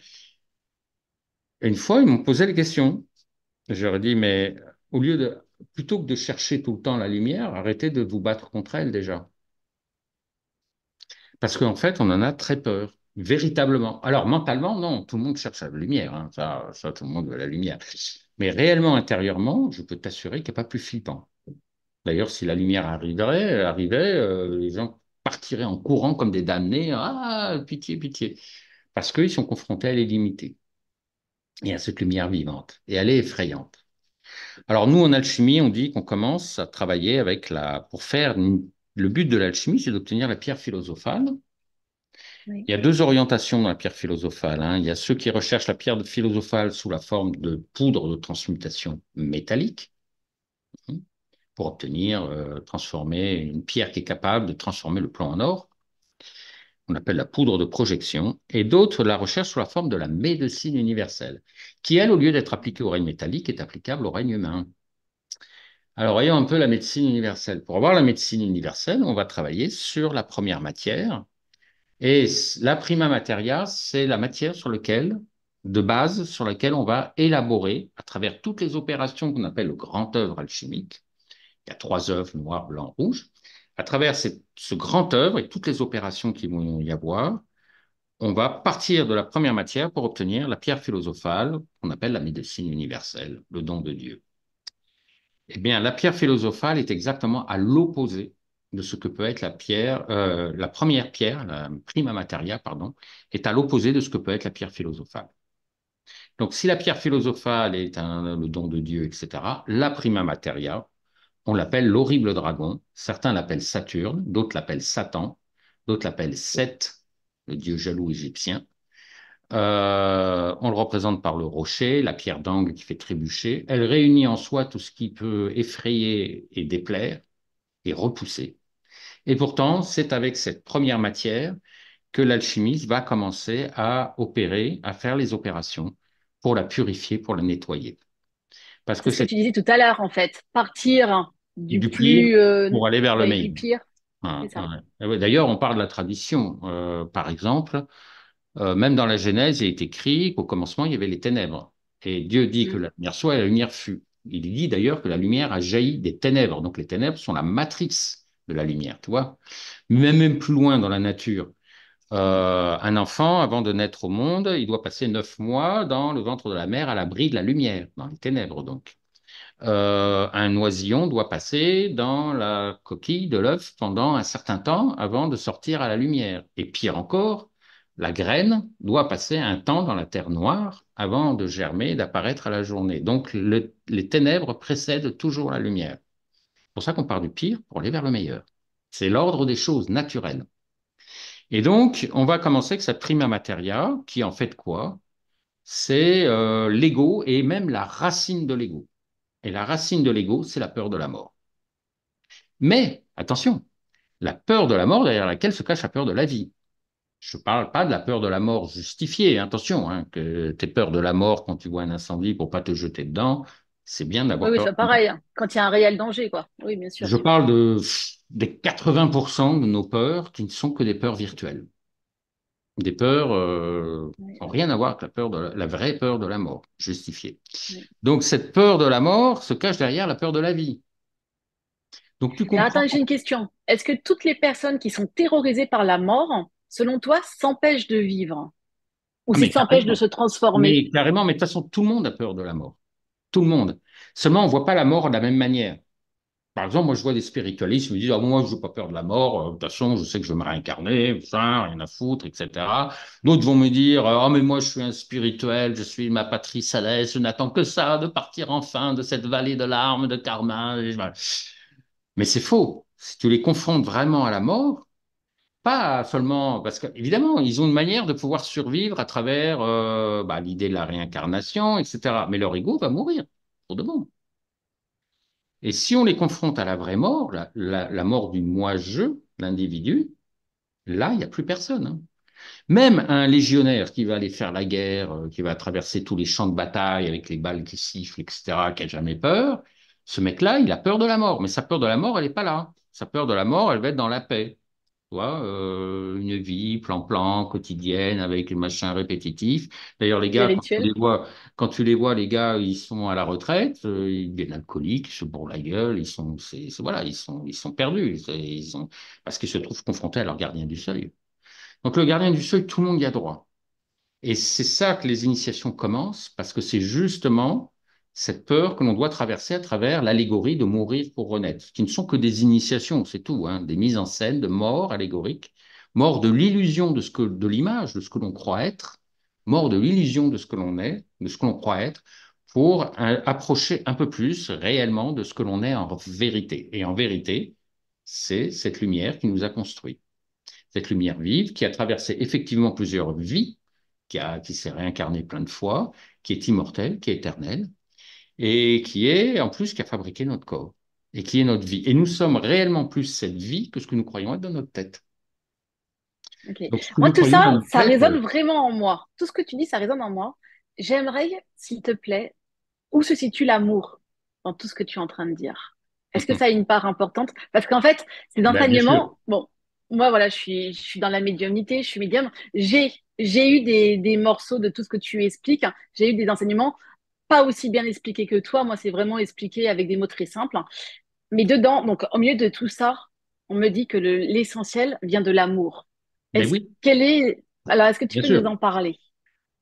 Et une fois, ils m'ont posé la question. Je leur ai dit, mais au lieu de, plutôt que de chercher tout le temps la lumière, arrêtez de vous battre contre elle déjà. Parce qu'en fait, on en a très peur, véritablement. Alors, mentalement, non, tout le monde cherche la lumière, hein. ça, ça, tout le monde veut la lumière. Mais réellement, intérieurement, je peux t'assurer qu'il n'y a pas plus flippant. D'ailleurs, si la lumière arriverait, arrivait, euh, les gens partiraient en courant comme des damnés. Ah, pitié, pitié. Parce qu'ils sont confrontés à l'illimité et à cette lumière vivante. Et elle est effrayante. Alors nous, en alchimie, on dit qu'on commence à travailler avec la... Pour faire... Le but de l'alchimie, c'est d'obtenir la pierre philosophale. Il y a deux orientations dans la pierre philosophale. Hein. Il y a ceux qui recherchent la pierre philosophale sous la forme de poudre de transmutation métallique, pour obtenir, euh, transformer une pierre qui est capable de transformer le plomb en or. On appelle la poudre de projection. Et d'autres, la recherche sous la forme de la médecine universelle, qui, elle, au lieu d'être appliquée au règne métallique, est applicable au règne humain. Alors, voyons un peu la médecine universelle. Pour avoir la médecine universelle, on va travailler sur la première matière. Et la prima materia, c'est la matière sur laquelle de base sur laquelle on va élaborer, à travers toutes les opérations qu'on appelle le grand œuvre alchimique, il y a trois œuvres, noir, blanc, rouge. À travers ce grand œuvre et toutes les opérations qui vont y avoir, on va partir de la première matière pour obtenir la pierre philosophale qu'on appelle la médecine universelle, le don de Dieu. Eh bien, la pierre philosophale est exactement à l'opposé de ce que peut être la pierre, euh, la première pierre, la prima materia, pardon, est à l'opposé de ce que peut être la pierre philosophale. Donc, si la pierre philosophale est le don de Dieu, etc., la prima materia, on l'appelle l'horrible dragon. Certains l'appellent Saturne, d'autres l'appellent Satan, d'autres l'appellent Seth, le dieu jaloux égyptien. Euh, on le représente par le rocher, la pierre d'angle qui fait trébucher. Elle réunit en soi tout ce qui peut effrayer et déplaire et repousser. Et pourtant, c'est avec cette première matière que l'alchimiste va commencer à opérer, à faire les opérations pour la purifier, pour la nettoyer. Parce que c'est ce que tu disais tout à l'heure, en fait, partir du, plus, euh, pour aller vers le meilleur. pire. Ah, ah d'ailleurs, on parle de la tradition. Euh, par exemple, euh, même dans la Genèse, il est écrit qu'au commencement, il y avait les ténèbres. Et Dieu dit que mm. la lumière soit et la lumière fut. Il dit d'ailleurs que la lumière a jailli des ténèbres. Donc les ténèbres sont la matrice de la lumière, tu vois. Mais même plus loin dans la nature, euh, un enfant, avant de naître au monde, il doit passer neuf mois dans le ventre de la mère à l'abri de la lumière, dans les ténèbres donc. Euh, un oisillon doit passer dans la coquille de l'œuf pendant un certain temps avant de sortir à la lumière. Et pire encore, la graine doit passer un temps dans la terre noire avant de germer d'apparaître à la journée. Donc les ténèbres précèdent toujours la lumière. C'est pour ça qu'on part du pire pour aller vers le meilleur. C'est l'ordre des choses naturelles. Et donc, on va commencer avec cette prima materia, qui en fait quoi C'est euh, l'ego et même la racine de l'ego. Et la racine de l'ego, c'est la peur de la mort. Mais, attention, la peur de la mort derrière laquelle se cache la peur de la vie. Je ne parle pas de la peur de la mort justifiée, attention, hein, que tu es peur de la mort quand tu vois un incendie pour pas te jeter dedans, c'est bien d'avoir. Oui, oui c'est pareil, hein, quand il y a un réel danger, quoi. Oui, bien sûr. Je parle de, des 80% de nos peurs qui ne sont que des peurs virtuelles. Des peurs euh, qui n'ont rien à voir avec la, peur de la, vraie peur de la mort, justifiée. Donc, cette peur de la mort se cache derrière la peur de la vie. Donc, tu attends, j'ai une question. Est-ce que toutes les personnes qui sont terrorisées par la mort, selon toi, s'empêchent de vivre Ou ah, s'empêchent de se transformer mais, Carrément, mais de toute façon, tout le monde a peur de la mort tout le monde. Seulement, on ne voit pas la mort de la même manière. Par exemple, moi, je vois des spiritualistes qui me disent ah, Moi, je n'ai pas peur de la mort, euh, de toute façon, je sais que je vais me réincarner, ça, rien à foutre, etc. D'autres vont me dire euh, Ah, mais moi, je suis un spirituel, je suis ma patrie céleste, je n'attends que ça, de partir enfin de cette vallée de larmes, de karma. Mais c'est faux. Si tu les confrontes vraiment à la mort, pas seulement parce qu'évidemment, ils ont une manière de pouvoir survivre à travers euh, bah, l'idée de la réincarnation, etc. Mais leur ego va mourir pour de bon. Et si on les confronte à la vraie mort, la, mort du moi-je, l'individu, là, il n'y a plus personne. Hein. Même un légionnaire qui va aller faire la guerre, euh, qui va traverser tous les champs de bataille avec les balles qui sifflent, etc., qui n'a jamais peur, ce mec-là, il a peur de la mort. Mais sa peur de la mort, elle n'est pas là. Sa peur de la mort, elle va être dans la paix. Vois, euh, une vie plan-plan quotidienne avec les machins répétitifs. D'ailleurs, les gars, quand tu les, vois, quand tu les vois, les gars, ils sont à la retraite, euh, ils deviennent alcooliques, ils se bourrent la gueule, ils sont, voilà, ils sont, ils sont perdus, ils sont, parce qu'ils se trouvent confrontés à leur gardien du seuil. Donc, le gardien du seuil, tout le monde y a droit. Et c'est ça que les initiations commencent, parce que c'est justement cette peur que l'on doit traverser à travers l'allégorie de mourir pour renaître, qui ne sont que des initiations, c'est tout, hein, des mises en scène de mort allégorique, mort de l'illusion de ce que, de l'image, de ce que l'on croit être, mort de l'illusion de ce que l'on est, de ce que l'on croit être, pour approcher un peu plus réellement de ce que l'on est en vérité. Et en vérité, c'est cette lumière qui nous a construit, Cette lumière vive qui a traversé effectivement plusieurs vies, qui, qui s'est réincarnée plein de fois, qui est immortelle, qui est éternelle, et qui est, en plus, qui a fabriqué notre corps et qui est notre vie. Et nous sommes réellement plus cette vie que ce que nous croyons être dans notre tête. moi, tout ça, ça résonne euh, vraiment en moi. Tout ce que tu dis, ça résonne en moi. J'aimerais, s'il te plaît, où se situe l'amour dans tout ce que tu es en train de dire Est-ce que ça a une part importante Parce qu'en fait, ces ben, enseignements, bon, moi, voilà, je suis, je suis dans la médiumnité, je suis médium. J'ai, j'ai eu des morceaux de tout ce que tu expliques. J'ai eu des enseignements aussi bien expliqué que toi. Moi, c'est vraiment expliqué avec des mots très simples. Mais dedans, donc au milieu de tout ça, on me dit que l'essentiel vient de l'amour. est quel est alors est-ce que tu peux nous en parler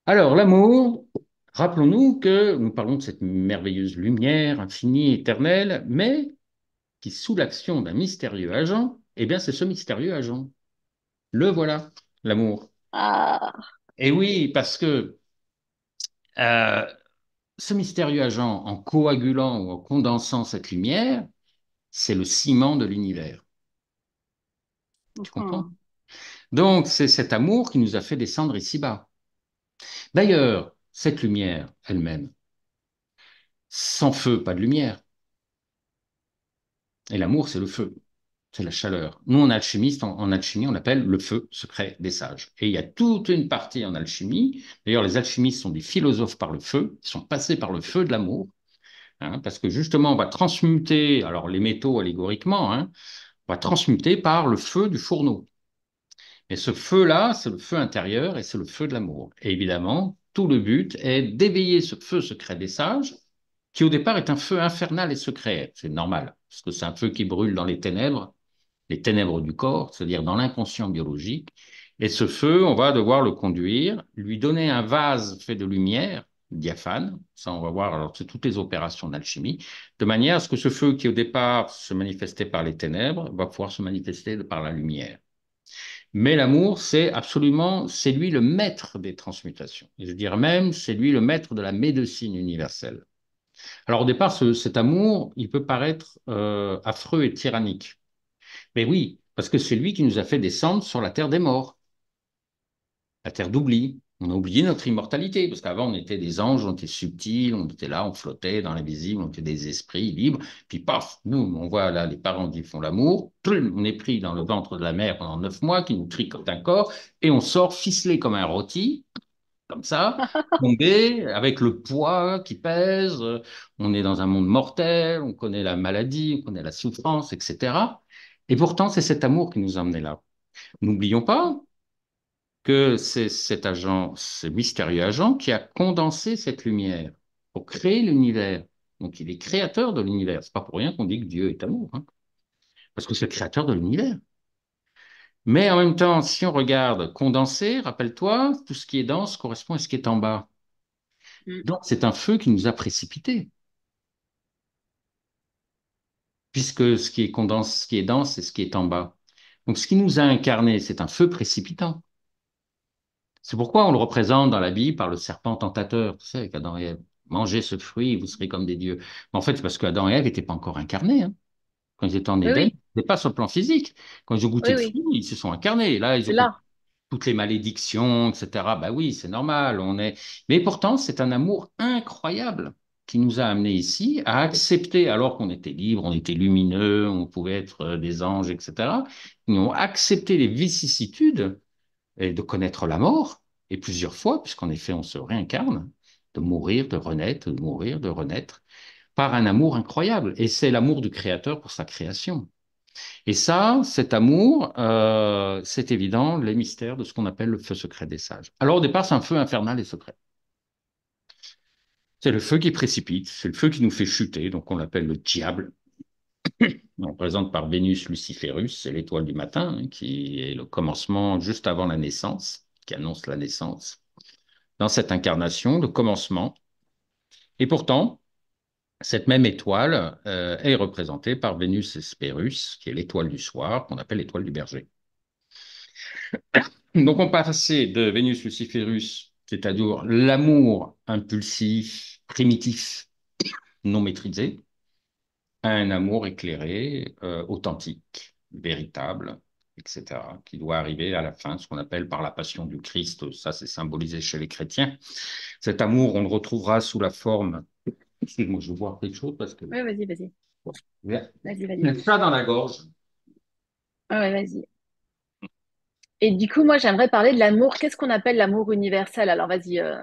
Alors l'amour, rappelons-nous que nous parlons de cette merveilleuse lumière infinie, éternelle, mais qui sous l'action d'un mystérieux agent, et eh bien c'est ce mystérieux agent. Le voilà, l'amour. Ah. Et oui, parce que euh, ce mystérieux agent, en coagulant ou en condensant cette lumière, c'est le ciment de l'univers. Tu comprends Donc, c'est cet amour qui nous a fait descendre ici-bas. D'ailleurs, cette lumière elle-même, sans feu, pas de lumière. Et l'amour, c'est le feu c'est la chaleur. Nous, en alchimiste, en, alchimie, on appelle le feu secret des sages. Et il y a toute une partie en alchimie. D'ailleurs, les alchimistes sont des philosophes par le feu, ils sont passés par le feu de l'amour, hein, parce que justement, on va transmuter, alors les métaux allégoriquement, hein, on va transmuter par le feu du fourneau. mais ce feu-là, c'est le feu intérieur et c'est le feu de l'amour. Et évidemment, tout le but est d'éveiller ce feu secret des sages, qui au départ est un feu infernal et secret. C'est normal, parce que c'est un feu qui brûle dans les ténèbres les ténèbres du corps, c'est-à-dire dans l'inconscient biologique. Et ce feu, on va devoir le conduire, lui donner un vase fait de lumière, diaphane, ça on va voir, alors c'est toutes les opérations d'alchimie, de manière à ce que ce feu qui au départ se manifestait par les ténèbres va pouvoir se manifester par la lumière. Mais l'amour, c'est absolument, c'est lui le maître des transmutations. Je je dire même, c'est lui le maître de la médecine universelle. Alors au départ, cet amour, il peut paraître euh, affreux et tyrannique. Mais oui, parce que c'est lui qui nous a fait descendre sur la terre des morts, la terre d'oubli. On a oublié notre immortalité, parce qu'avant on était des anges, on était subtils, on était là, on flottait dans l'invisible, on était des esprits libres. Puis paf, nous, on voit là les parents qui font l'amour, on est pris dans le ventre de la mère pendant neuf mois, qui nous tricote un corps, et on sort ficelé comme un rôti, comme ça, tombé, avec le poids qui pèse, on est dans un monde mortel, on connaît la maladie, on connaît la souffrance, etc. Et pourtant, c'est cet amour qui nous a amenés là. N'oublions pas que c'est cet agent, ce mystérieux agent, qui a condensé cette lumière pour créer l'univers. Donc, il est créateur de l'univers. C'est pas pour rien qu'on dit que Dieu est amour, hein. parce que c'est le créateur de l'univers. Mais en même temps, si on regarde condensé, rappelle-toi, tout ce qui est dense correspond à ce qui est en bas. Mm. Donc, c'est un feu qui nous a précipités puisque ce qui est condense, ce qui est dense, c'est ce qui est en bas. Donc ce qui nous a incarné, c'est un feu précipitant. C'est pourquoi on le représente dans la Bible par le serpent tentateur, tu sais, avec Adam et Ève. Mangez ce fruit, vous serez comme des dieux. Mais en fait, c'est parce qu'Adam et Ève n'étaient pas encore incarnés. Hein. Quand ils étaient en Éden, ce pas sur le plan physique. Quand ils ont goûté le fruit, ils se sont incarnés. Là, ils ont là. toutes les malédictions, etc. Bah oui, c'est normal. On est. Mais pourtant, c'est un amour incroyable qui nous a amenés ici, à accepter, alors qu'on était libre, on était lumineux, on pouvait être euh, des anges, etc., ils ont accepté les vicissitudes et de connaître la mort, et plusieurs fois, puisqu'en effet, on se réincarne, de mourir, de renaître, de mourir, de renaître, par un amour incroyable. Et c'est l'amour du Créateur pour sa création. Et ça, cet amour, euh, c'est évident, les mystères de ce qu'on appelle le feu secret des sages. Alors au départ, c'est un feu infernal et secret. C'est le feu qui précipite, c'est le feu qui nous fait chuter, donc on l'appelle le diable. on présente par Vénus Luciferus, c'est l'étoile du matin, hein, qui est le commencement juste avant la naissance, qui annonce la naissance. Dans cette incarnation, le commencement. Et pourtant, cette même étoile euh, est représentée par Vénus Esperus, qui est l'étoile du soir, qu'on appelle l'étoile du berger. Donc on passait de Vénus Luciferus c'est-à-dire l'amour impulsif, primitif, non maîtrisé, à un amour éclairé, euh, authentique, véritable, etc., qui doit arriver à la fin, ce qu'on appelle par la passion du Christ, ça c'est symbolisé chez les chrétiens. Cet amour, on le retrouvera sous la forme... Excuse-moi, je vois quelque chose parce que... Oui, vas-y, vas-y. Vas-y, Ça dans la gorge. Ah vas-y. Et du coup, moi, j'aimerais parler de l'amour. Qu'est-ce qu'on appelle l'amour universel Alors, vas-y, euh,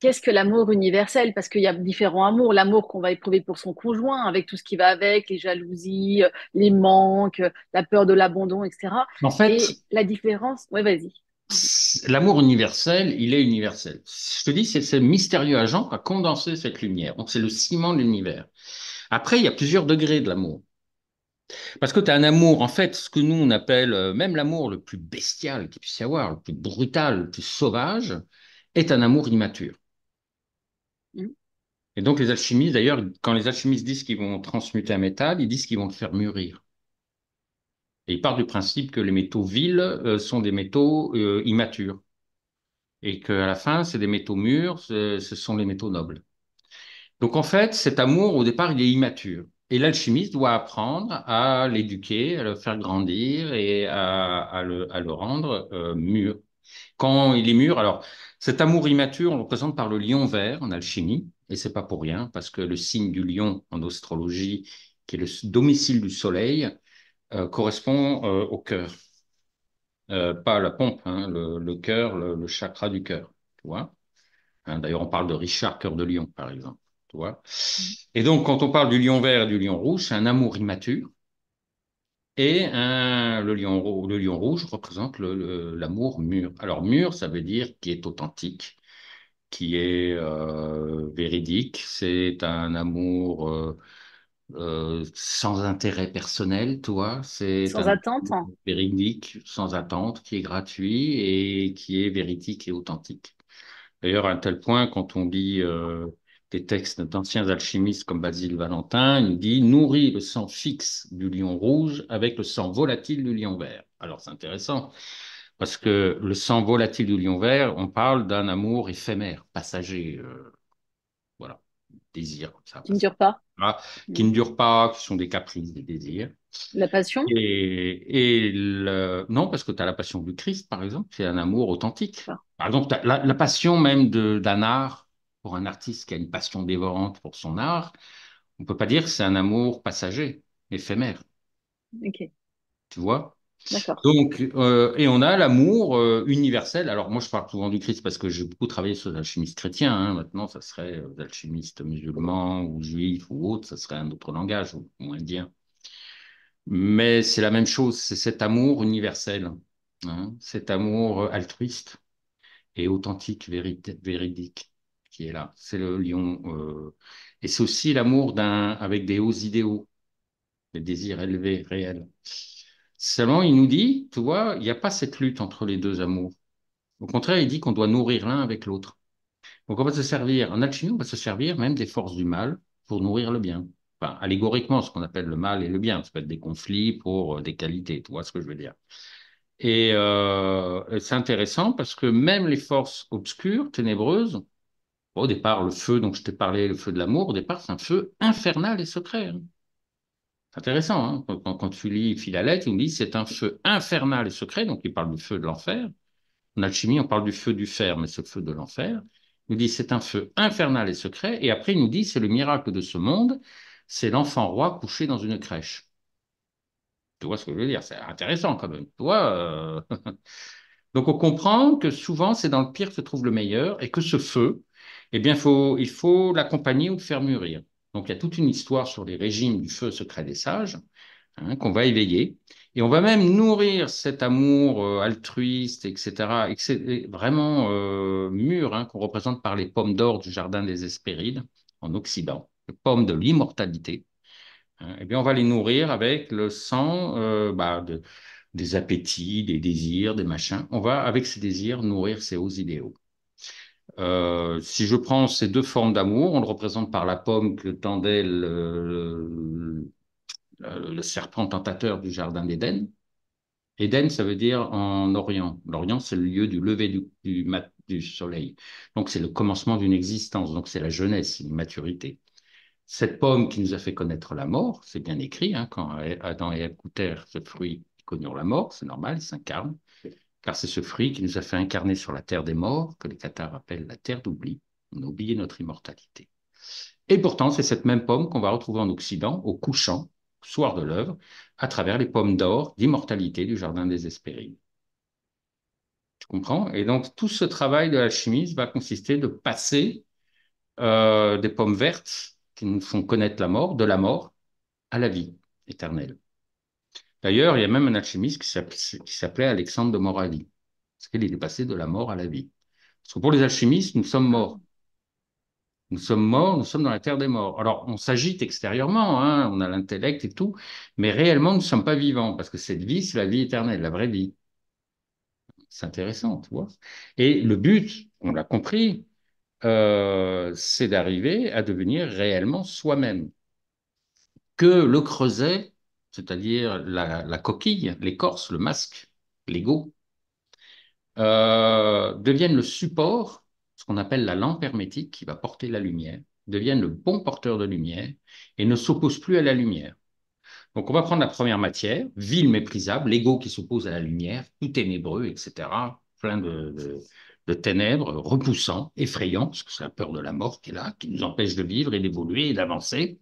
qu'est-ce que l'amour universel Parce qu'il y a différents amours. L'amour qu'on va éprouver pour son conjoint, avec tout ce qui va avec, les jalousies, euh, les manques, euh, la peur de l'abandon, etc. En fait, la différence. Oui, vas-y. L'amour universel, il est universel. Je te dis, c'est ce mystérieux agent qui a condensé cette lumière. Donc, c'est le ciment de l'univers. Après, il y a plusieurs degrés de l'amour. Parce que tu as un amour, en fait, ce que nous on appelle euh, même l'amour le plus bestial qu'il puisse y avoir, le plus brutal, le plus sauvage, est un amour immature. Mm. Et donc les alchimistes, d'ailleurs, quand les alchimistes disent qu'ils vont transmuter un métal, ils disent qu'ils vont le faire mûrir. Et ils partent du principe que les métaux vils euh, sont des métaux euh, immatures. Et qu'à la fin, c'est des métaux mûrs, ce sont les métaux nobles. Donc en fait, cet amour, au départ, il est immature. Et l'alchimiste doit apprendre à l'éduquer, à le faire grandir et à, le, rendre euh, mûr. Quand il est mûr, alors cet amour immature, on le présente par le lion vert en alchimie, et c'est pas pour rien, parce que le signe du lion en astrologie, qui est le domicile du soleil, euh, correspond euh, au cœur. pas à la pompe, hein, le, cœur, le, chakra du cœur. Hein, d'ailleurs, on parle de Richard, cœur de lion, par exemple. Mm. et donc, quand on parle du lion vert et du lion rouge, c'est un amour immature. Et le, lion, le lion rouge représente l'amour mûr. Alors, mûr, ça veut dire qui est authentique, qui est euh, véridique. C'est un amour euh, euh, sans intérêt personnel, toi. C'est sans attente. véridique, sans attente, qui est gratuit et qui est véridique et authentique. D'ailleurs, à un tel point, quand on dit des textes d'anciens alchimistes comme Basile Valentin, il dit nourrit le sang fixe du lion rouge avec le sang volatile du lion vert. Alors c'est intéressant parce que le sang volatile du lion vert, on parle d'un amour éphémère, passager, euh, voilà, désir comme ça. Qui ne dure pas. qui ne dure pas, qui sont des caprices, des désirs. La passion. Et, non, parce que tu as la passion du Christ, par exemple, c'est un amour authentique. Par exemple, la, la, passion même d'un art pour un artiste qui a une passion dévorante pour son art, on ne peut pas dire que c'est un amour passager, éphémère. Ok. Tu vois donc, euh, et on a l'amour euh, universel. Alors, moi, je parle souvent du Christ parce que j'ai beaucoup travaillé sur les alchimistes chrétiens. Hein. Maintenant, ça serait les euh, alchimistes musulmans ou juifs ou autres, ça serait un autre langage, ou, indien. Mais c'est la même chose, c'est cet amour universel, hein. cet amour altruiste et authentique, véridique qui est là. C'est le lion. Euh, et c'est aussi l'amour d'un, avec des hauts idéaux, des désirs élevés, réels. Seulement, il nous dit, tu vois, il n'y a pas cette lutte entre les deux amours. Au contraire, il dit qu'on doit nourrir l'un avec l'autre. Donc, on va se servir, en alchimie, on va se servir même des forces du mal pour nourrir le bien. Enfin, allégoriquement, ce qu'on appelle le mal et le bien. Ça peut être des conflits pour euh, des qualités, tu vois ce que je veux dire. Et euh, c'est intéressant parce que même les forces obscures, ténébreuses, au départ, le feu dont je t'ai parlé, le feu de l'amour, au départ, c'est un feu infernal et secret. Hein. C'est intéressant. Hein. quand, tu lis Philalète, il nous dit c'est un feu infernal et secret, donc il parle du feu de l'enfer. En alchimie, on parle du feu du fer, mais c'est le feu de l'enfer. Il nous dit c'est un feu infernal et secret, et après il nous dit c'est le miracle de ce monde, c'est l'enfant roi couché dans une crèche. Tu vois ce que je veux dire C'est intéressant quand même. Tu vois euh, Donc on comprend que souvent c'est dans le pire que se trouve le meilleur, et que ce feu, eh bien, faut, il faut l'accompagner ou le faire mûrir. Donc, il y a toute une histoire sur les régimes du feu secret des sages hein, qu'on va éveiller. Et on va même nourrir cet amour euh, altruiste, etc., etc. vraiment euh, mûr, hein, qu'on représente par les pommes d'or du jardin des Hespérides en Occident, les pommes de l'immortalité. Hein. eh bien, on va les nourrir avec le sang euh, bah, de, des appétits, des désirs, des machins. On va, avec ces désirs, nourrir ces hauts idéaux. Euh, si je prends ces deux formes d'amour, on le représente par la pomme que tendait le, serpent tentateur du Jardin d'Éden. Éden, ça veut dire en Orient. L'Orient, c'est le lieu du lever du, soleil. Donc, c'est le commencement d'une existence. Donc, c'est la jeunesse, l'immaturité. Cette pomme qui nous a fait connaître la mort, c'est bien écrit, hein, quand Adam et Ève ce fruit, ils connurent la mort, c'est normal, ils s'incarnent car c'est ce fruit qui nous a fait incarner sur la terre des morts, que les cathares appellent la terre d'oubli. On a oublié notre immortalité. Et pourtant, c'est cette même pomme qu'on va retrouver en Occident, au couchant, soir de l'œuvre, à travers les pommes d'or d'immortalité du jardin des Hespérides. Tu comprends Et donc, tout ce travail de la chimie va consister de passer euh, des pommes vertes qui nous font connaître la mort, de la mort à la vie éternelle. D'ailleurs, il y a même un alchimiste qui s'appelait Alexandre de Moravie, parce qu'il est passé de la mort à la vie. Parce que pour les alchimistes, nous sommes morts. Nous sommes morts, nous sommes dans la terre des morts. Alors, on s'agite extérieurement, hein, on a l'intellect et tout, mais réellement, nous ne sommes pas vivants, parce que cette vie, c'est la vie éternelle, la vraie vie. C'est intéressant, tu vois. Et le but, on l'a compris, euh, c'est d'arriver à devenir réellement soi-même. Que le creuset c'est-à-dire la, coquille, l'écorce, le masque, l'ego, euh, deviennent le support, ce qu'on appelle la lampe hermétique qui va porter la lumière, deviennent le bon porteur de lumière et ne s'opposent plus à la lumière. Donc on va prendre la première matière, ville méprisable, l'ego qui s'oppose à la lumière, tout ténébreux, etc., plein de, de ténèbres, repoussant, effrayant, parce que c'est la peur de la mort qui est là, qui nous empêche de vivre et d'évoluer et d'avancer.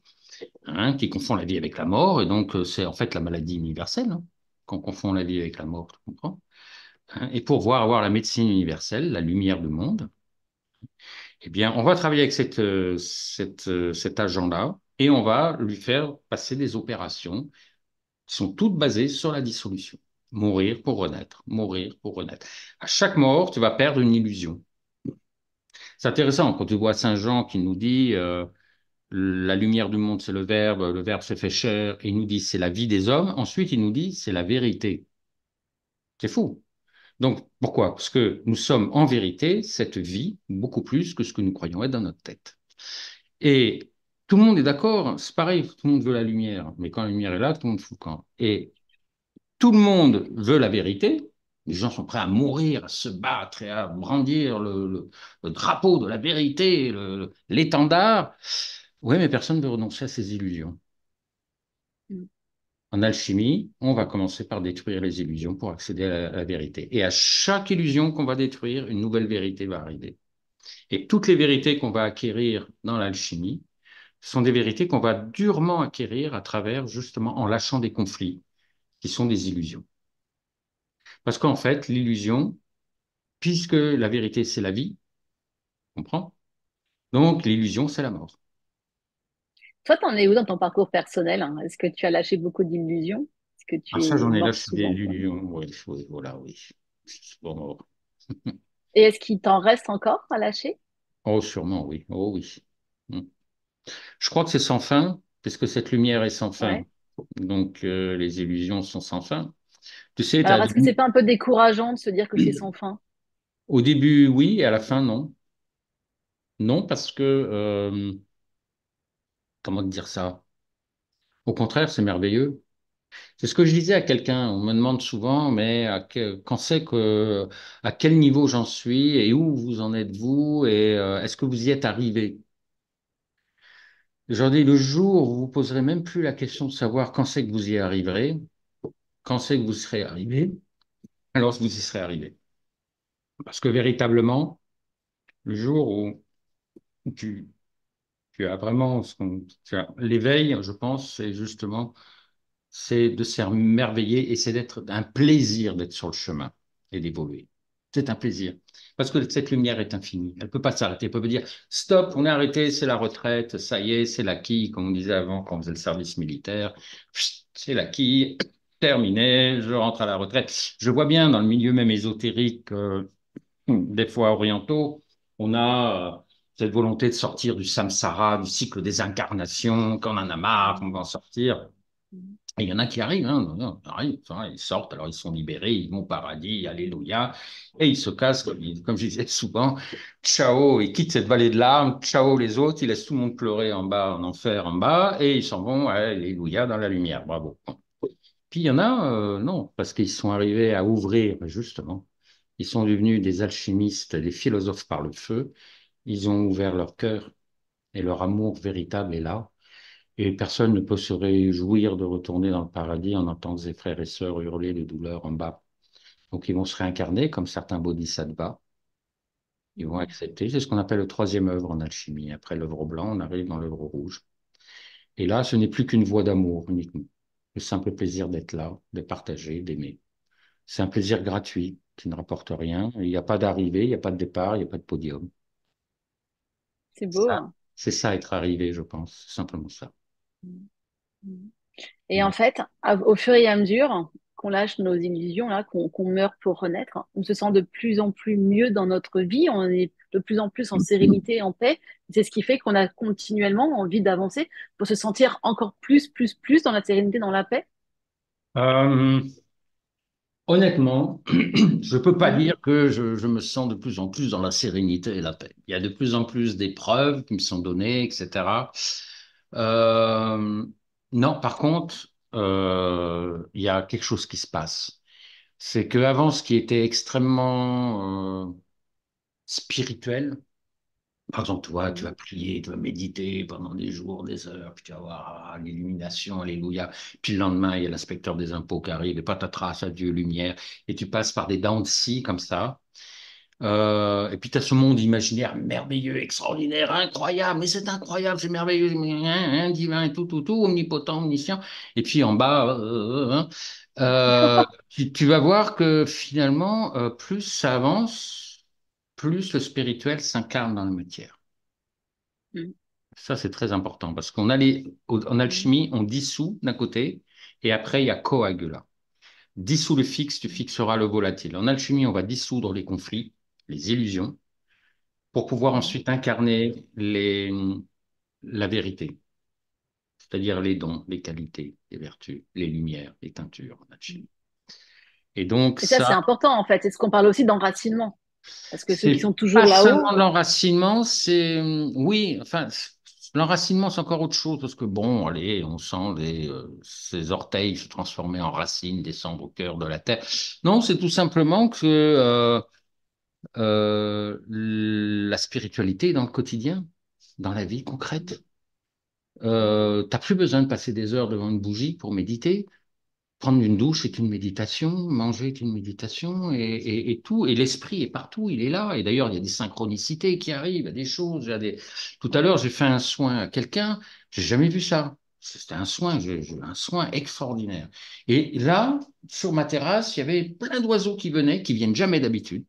Hein, qui confond la vie avec la mort, et donc euh, c'est en fait la maladie universelle, quand hein, qu'on confond la vie avec la mort, tu comprends hein, Et pour voir avoir la médecine universelle, la lumière du monde, eh bien, on va travailler avec cette, euh, euh, cet agent-là, et on va lui faire passer des opérations qui sont toutes basées sur la dissolution. Mourir pour renaître, mourir pour renaître. À chaque mort, tu vas perdre une illusion. C'est intéressant quand tu vois Saint Jean qui nous dit la lumière du monde, c'est le Verbe, le Verbe se fait chair, et il nous dit c'est la vie des hommes. Ensuite, il nous dit c'est la vérité. C'est fou. Donc, pourquoi Parce que nous sommes en vérité cette vie beaucoup plus que ce que nous croyons être dans notre tête. Et tout le monde est d'accord, c'est pareil, tout le monde veut la lumière, mais quand la lumière est là, tout le monde fout quand Et tout le monde veut la vérité, les gens sont prêts à mourir, à se battre et à brandir le drapeau de la vérité, l'étendard. Oui, mais personne ne veut renoncer à ses illusions. Mm. En alchimie, on va commencer par détruire les illusions pour accéder à la, vérité. Et à chaque illusion qu'on va détruire, une nouvelle vérité va arriver. Et toutes les vérités qu'on va acquérir dans l'alchimie sont des vérités qu'on va durement acquérir à travers, justement, en lâchant des conflits qui sont des illusions. Parce qu'en fait, l'illusion, puisque la vérité, c'est la vie, comprends Donc, l'illusion, c'est la mort. Toi, t'en es où dans ton parcours personnel hein? Est-ce que tu as lâché beaucoup d'illusions que ah, ça, j'en ai lâché des illusions. voilà, oui. Et est-ce qu'il t'en reste encore à lâcher Oh, sûrement, oui. Oh, oui. Hmm. Je crois que c'est sans fin, parce que cette lumière est sans fin. Donc, euh, les illusions sont sans fin. Tu sais, Alors, est-ce que c'est pas un peu décourageant de se dire que c'est sans fin Au début, oui, et à la fin, non. Non, parce que euh, Comment dire ça Au contraire, c'est merveilleux. C'est ce que je disais à quelqu'un. On me demande souvent, mais à quand que, à quel niveau j'en suis et où vous en êtes-vous et euh, est-ce que vous y êtes arrivé J'en dis le jour où vous poserez même plus la question de savoir quand c'est que vous y arriverez, quand c'est que vous serez arrivé, alors vous y serez arrivé. Parce que véritablement, le jour où tu, ah, tu as vraiment l'éveil, je pense, c'est justement c'est de s'émerveiller et c'est d'être un plaisir d'être sur le chemin et d'évoluer. C'est un plaisir. Parce que cette lumière est infinie. Elle ne peut pas s'arrêter. Elle peut pas dire stop, on est arrêté, c'est la retraite, ça y est, c'est la quille, comme on disait avant quand on faisait le service militaire. C'est la quille, terminé, je rentre à la retraite. Je vois bien dans le milieu même ésotérique, euh, des fois orientaux, on a euh, cette volonté de sortir du samsara, du cycle des incarnations, qu'on en a marre, qu'on va en sortir. Mm. Et il y en a qui arrivent, hein. ils sortent, alors ils sont libérés, ils vont au paradis, alléluia, et ils se cassent, comme, je disais souvent, ciao, ils quittent cette vallée de larmes, ciao les autres, ils laissent tout le monde pleurer en bas, en enfer, en bas, et ils s'en vont, alléluia, dans la lumière, bravo. Puis il y en a, euh, non, parce qu'ils sont arrivés à ouvrir, justement, ils sont devenus des alchimistes, des philosophes par le feu, ils ont ouvert leur cœur et leur amour véritable est là. Et personne ne peut se réjouir de retourner dans le paradis en entendant ses frères et sœurs hurler de douleur en bas. Donc ils vont se réincarner comme certains bodhisattvas. Ils vont accepter. C'est ce qu'on appelle le troisième œuvre en alchimie. Après l'œuvre blanc, on arrive dans l'œuvre rouge. Et là, ce n'est plus qu'une voie d'amour uniquement. Le simple plaisir d'être là, de partager, d'aimer. C'est un plaisir gratuit qui ne rapporte rien. Il n'y a pas d'arrivée, il n'y a pas de départ, il n'y a pas de podium. C'est beau. Hein. C'est ça, être arrivé, je pense, simplement ça. Mmh. Et en mmh. fait, au fur et à mesure qu'on lâche nos illusions, là, qu'on meurt pour renaître, on se sent de plus en plus mieux dans notre vie, on est de plus en plus en mmh. sérénité, en paix. C'est ce qui fait qu'on a continuellement envie d'avancer pour se sentir encore plus, plus, plus dans la sérénité, dans la paix. Euh, Honnêtement, je ne peux pas dire que je, me sens de plus en plus dans la sérénité et la paix. Il y a de plus en plus d'épreuves qui me sont données, etc. Euh, non, par contre, euh, il y a quelque chose qui se passe. C'est qu'avant, ce qui était extrêmement euh, spirituel, par exemple, toi, tu mmh. vas prier, tu vas méditer pendant des jours, des heures, puis tu vas avoir ah, l'illumination, alléluia. Puis le lendemain, il y a l'inspecteur des impôts qui arrive, et à adieu, lumière. Et tu passes par des dents de scie comme ça. Euh, et puis tu as ce monde imaginaire merveilleux, extraordinaire, incroyable, mais c'est incroyable, c'est merveilleux, divin, tout, tout, tout, omnipotent, omniscient. Et puis en bas, euh, euh, hein, tu, vas voir que finalement, plus ça avance, plus le spirituel s'incarne dans la matière. Mm. Ça, c'est très important parce qu'on a les, en alchimie, mm. on dissout d'un côté et après, il y a coagula. Dissous le fixe, tu fixeras le volatile. En alchimie, on va dissoudre les conflits, les illusions, pour pouvoir mm. ensuite incarner les, la vérité, c'est-à-dire les dons, les qualités, les vertus, les lumières, les teintures en alchimie. Et donc, ça, c'est important en fait. C'est ce qu'on parle aussi d'enracinement. Ce que ceux sont toujours là-haut. L'enracinement, c'est. Euh, oui, enfin. L'enracinement, c'est encore autre chose, parce que bon, allez, on sent ses euh, orteils se transformer en racines, descendre au cœur de la terre. Non, c'est tout simplement que euh, la spiritualité dans le quotidien, dans la vie concrète. Tu n'as plus besoin de passer des heures devant une bougie pour méditer prendre une douche est une méditation, manger est une méditation, et, tout. Et l'esprit est partout, il est là. Et d'ailleurs, il y a des synchronicités qui arrivent, il y a des choses. des... Tout à l'heure, j'ai fait un soin à quelqu'un, j'ai jamais vu ça. C'était un soin, un soin extraordinaire. Et là, sur ma terrasse, il y avait plein d'oiseaux qui venaient, qui viennent jamais d'habitude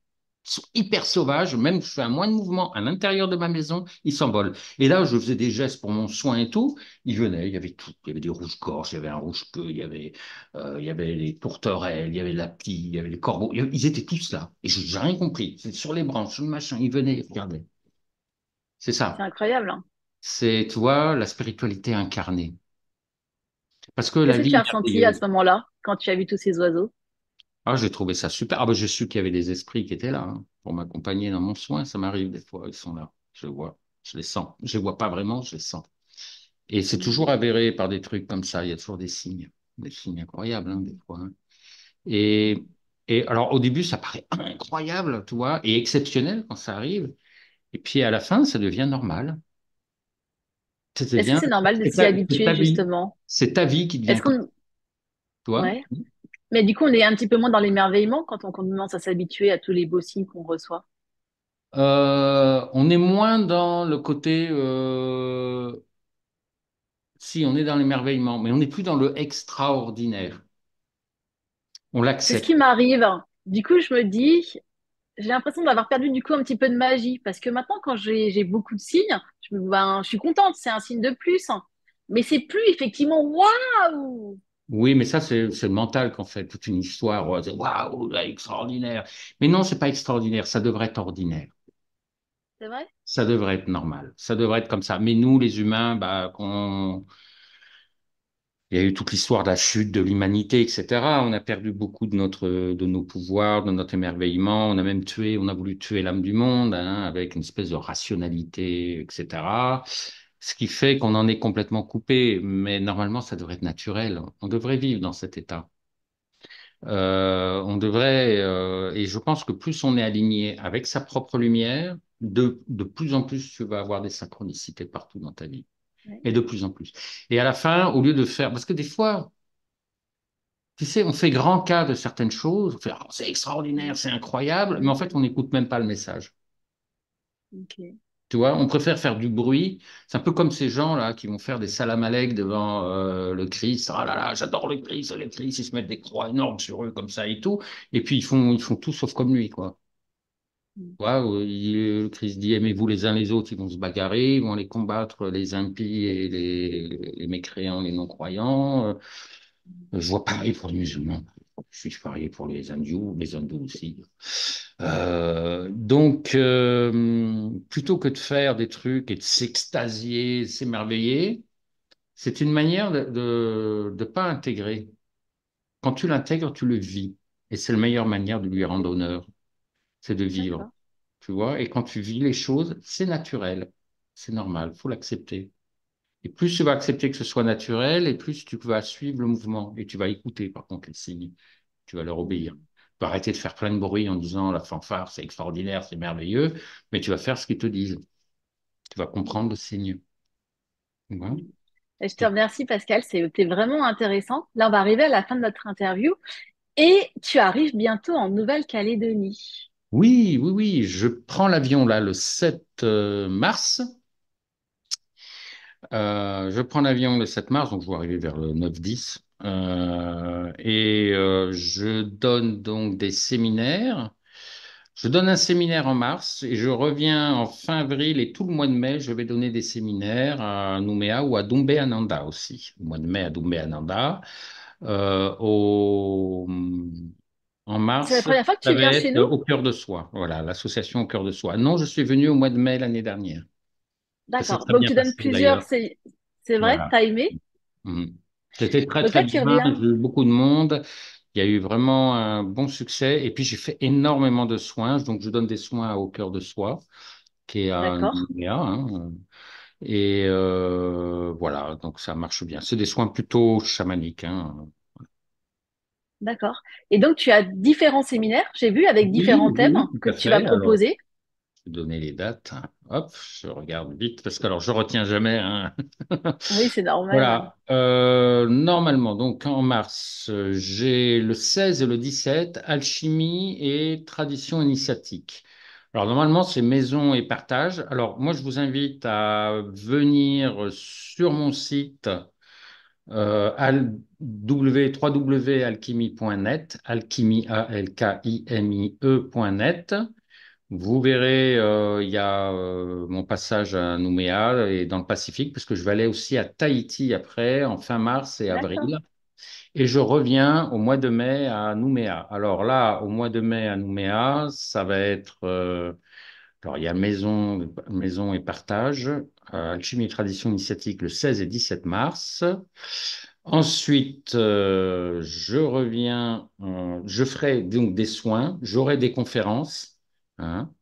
sont hyper sauvages, même je fais un moins de mouvement à l'intérieur de ma maison, ils s'envolent. Et là, je faisais des gestes pour mon soin et tout, Ils venaient, il y avait tout, il y avait des rouges-gorges, il y avait un rouge-queue, il y avait, euh, il y avait les tourterelles, il y avait la pie, il y avait les corbeaux, ils étaient tous là. Et je n'ai rien compris, c'est sur les branches, le machin, ils venaient, ils C'est ça. C'est incroyable. Hein. C'est, tu vois, la spiritualité incarnée. Parce que Qu'est-ce que tu as senti à ce moment-là, quand tu as vu tous ces oiseaux ah, j'ai trouvé ça super. Ah, ben, j'ai su qu'il y avait des esprits qui étaient là hein, pour m'accompagner dans mon soin. Ça m'arrive des fois, ils sont là. Je vois, je les sens. Je ne les vois pas vraiment, je les sens. Et c'est toujours avéré par des trucs comme ça. Il y a toujours des signes, des signes incroyables, hein, des fois. Hein. Et, alors, au début, ça paraît incroyable, tu vois, et exceptionnel quand ça arrive. Et puis, à la fin, ça devient normal. Est-ce que c'est normal de s'y habituer, justement C'est ta vie qui devient. Est-ce qu'on. Toi mmh. Mais du coup, on est un petit peu moins dans l'émerveillement quand on commence à s'habituer à tous les beaux signes qu'on reçoit. Euh, on est moins dans le côté. Euh, si, on est dans l'émerveillement, mais on n'est plus dans le extraordinaire. On l'accepte. ce qui m'arrive. Du coup, je me dis, j'ai l'impression d'avoir perdu du coup un petit peu de magie parce que maintenant, quand j'ai beaucoup de signes, je, ben, je suis contente, c'est un signe de plus. Mais c'est plus effectivement waouh oui, mais ça, c'est le mental qu'on fait toute une histoire. Euh, waouh, extraordinaire. Mais non, c'est pas extraordinaire. Ça devrait être ordinaire. C'est vrai? Ça devrait être normal. Ça devrait être comme ça. Mais nous, les humains, bah, Il y a eu toute l'histoire de la chute de l'humanité, etc. On a perdu beaucoup de, notre, de nos pouvoirs, de notre émerveillement. On a même tué, on a voulu tuer l'âme du monde hein, avec une espèce de rationalité, etc ce qui fait qu'on en est complètement coupé, mais normalement, ça devrait être naturel. On devrait vivre dans cet état. Euh, on devrait, euh, et je pense que plus on est aligné avec sa propre lumière, de, plus en plus tu vas avoir des synchronicités partout dans ta vie. Et de plus en plus. Et à la fin, au lieu de faire, parce que des fois, tu sais, on fait grand cas de certaines choses, on fait ah, c'est extraordinaire, c'est incroyable, mais en fait, on n'écoute même pas le message. OK. Tu vois, on préfère faire du bruit. C'est un peu comme ces gens-là qui vont faire des salamalek devant euh, le Christ. Ah là là, j'adore le Christ, le Christ, ils se mettent des croix énormes sur eux comme ça et tout. Et puis ils font, ils font tout sauf comme lui, quoi. Mm. le Christ dit aimez-vous les uns les autres, ils vont se bagarrer, ils vont les combattre les impies et les, les mécréants, les non-croyants. Euh, je vois pareil pour les musulmans suis parié pour les Indous, les hindous aussi. Euh, donc, euh, plutôt que de faire des trucs et de s'extasier, s'émerveiller, c'est une manière de ne pas intégrer. Quand tu l'intègres, tu le vis. Et c'est la meilleure manière de lui rendre honneur, c'est de vivre. Tu vois, et quand tu vis les choses, c'est naturel, c'est normal, faut l'accepter. Et plus tu vas accepter que ce soit naturel, et plus tu vas suivre le mouvement. Et tu vas écouter, par contre, les signes. Tu vas leur obéir. Tu vas arrêter de faire plein de bruit en disant la fanfare, c'est extraordinaire, c'est merveilleux, mais tu vas faire ce qu'ils te disent. Tu vas comprendre le signe. Je te remercie, Pascal. C'était vraiment intéressant. Là, on va arriver à la fin de notre interview. Et tu arrives bientôt en Nouvelle-Calédonie. Oui, oui, oui. Je prends l'avion là le 7 euh, mars euh, je prends l'avion le 7 mars, donc je vais arriver vers le 9-10. Euh, et euh, je donne donc des séminaires. Je donne un séminaire en mars et je reviens en fin avril et tout le mois de mai, je vais donner des séminaires à Nouméa ou à Doumbé-Ananda aussi. Au mois de mai à Doumbé-Ananda en mars. la première que tu Au cœur de soi, voilà, l'association au cœur de soi. Non, je suis venu au mois de mai l'année dernière. D'accord. Donc, tu donnes plusieurs. C'est vrai, que tu aimé mm-hmm. C'était très, très bien. J'ai beaucoup de monde. Il y a eu vraiment un bon succès. Et puis, j'ai fait énormément de soins. Donc, je donne des soins au cœur de soi, qui est un hein. Et euh, voilà, donc ça marche bien. C'est des soins plutôt chamaniques. Hein. D'accord. Et donc, tu as différents séminaires, j'ai vu, avec différents thèmes que tu vas proposer donner les dates. Hop, je regarde vite parce que alors je retiens jamais. Hein. oui, c'est normal. Voilà. Euh, normalement, donc en mars, j'ai le 16 et le 17, alchimie et tradition initiatique. Alors normalement, c'est maison et partage. Alors moi, je vous invite à venir sur mon site euh, www.alchimie.net, alchimie, a l k i m i e.net vous verrez, euh, il y a euh, mon passage à Nouméa et dans le Pacifique, parce que je vais aller aussi à Tahiti après, en fin mars et avril. Et je reviens au mois de mai à Nouméa. Alors là, au mois de mai à Nouméa, ça va être. Euh, alors, il y a maison, maison et partage, alchimie et tradition initiatique le 16 et 17 mars. Ensuite, je reviens, je ferai donc des soins, j'aurai des conférences Hein.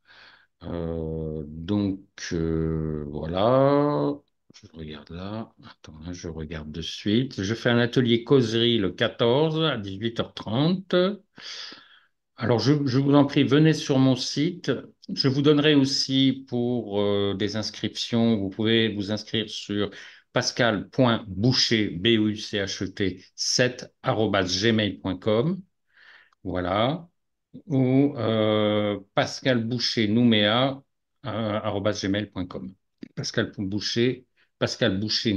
Euh, donc euh, voilà, je regarde là, attends, hein, je regarde de suite. Je fais un atelier causerie le 14 à 18h30. Alors je, vous en prie, venez sur mon site. Je vous donnerai aussi pour euh, des inscriptions, vous pouvez vous inscrire sur pascal.boucher, b u c h e t 7, gmail.com. Voilà ou euh, Pascal Boucher Nouméa euh, gmail.com. Pascal Boucher, Pascal Boucher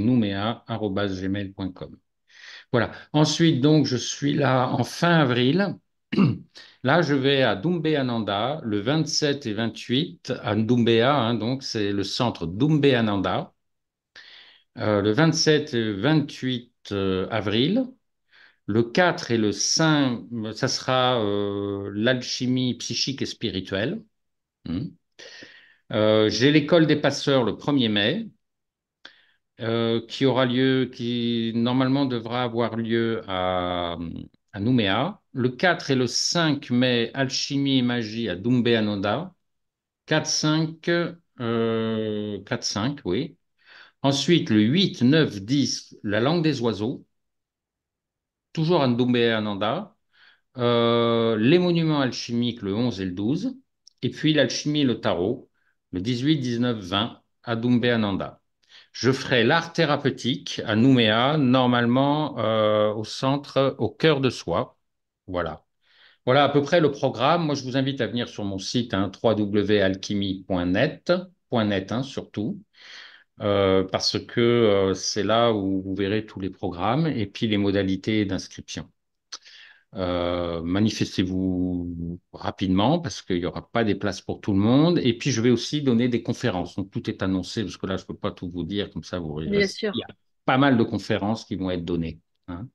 Voilà. Ensuite, donc, je suis là en fin avril. Là, je vais à Ananda le 27 et 28 à Dumbea, hein, donc c'est le centre Ananda. Euh, le 27 et 28 euh, avril, le 4 et le 5, ça sera euh, l'alchimie psychique et spirituelle. Hmm. Euh, j'ai l'école des passeurs le 1er mai, euh, qui aura lieu, qui normalement devra avoir lieu à, Nouméa. Le 4 et le 5 mai, alchimie et magie à Doumbé Anoda. 4-5, 4-5, oui. Ensuite, le 8, 9, 10, la langue des oiseaux toujours à Doumbé Ananda, euh, les monuments alchimiques le 11 et le 12, et puis l'alchimie et le tarot le 18, 19, 20 à Doumbé Ananda. Je ferai l'art thérapeutique à Nouméa, normalement euh, au centre, au cœur de soi. Voilà. Voilà à peu près le programme. Moi, je vous invite à venir sur mon site hein, www.alchimie.net, hein, surtout. Euh, parce que euh, c'est là où vous verrez tous les programmes et puis les modalités d'inscription. Euh, manifestez-vous rapidement parce qu'il n'y aura pas des places pour tout le monde. Et puis, je vais aussi donner des conférences. Donc, tout est annoncé parce que là, je ne peux pas tout vous dire comme ça. Vous... Bien sûr. Il y a pas mal de conférences qui vont être données. Hein.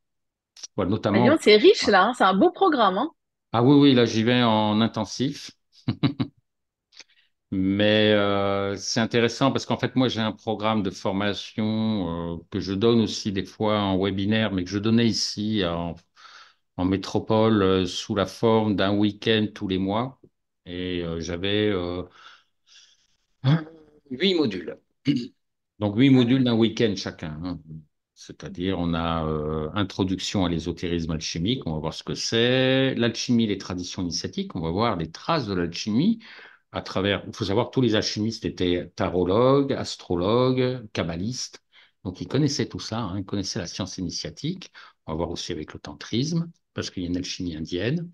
notamment. C'est riche, là. Hein. C'est un beau programme. Hein. Ah oui, oui, là, j'y vais en intensif. Mais euh, c'est intéressant parce qu'en fait, moi, j'ai un programme de formation euh, que je donne aussi des fois en webinaire, mais que je donnais ici en, métropole euh, sous la forme d'un week-end tous les mois. Et j'avais huit modules. Donc huit modules d'un week-end chacun. Hein. C'est-à-dire, on a introduction à l'ésotérisme alchimique, on va voir ce que c'est, l'alchimie, les traditions initiatiques, on va voir les traces de l'alchimie, à travers, il faut savoir que tous les alchimistes étaient tarologues, astrologues, kabbalistes, donc ils connaissaient tout ça, hein. ils connaissaient la science initiatique, on va voir aussi avec le tantrisme, parce qu'il y a une alchimie indienne.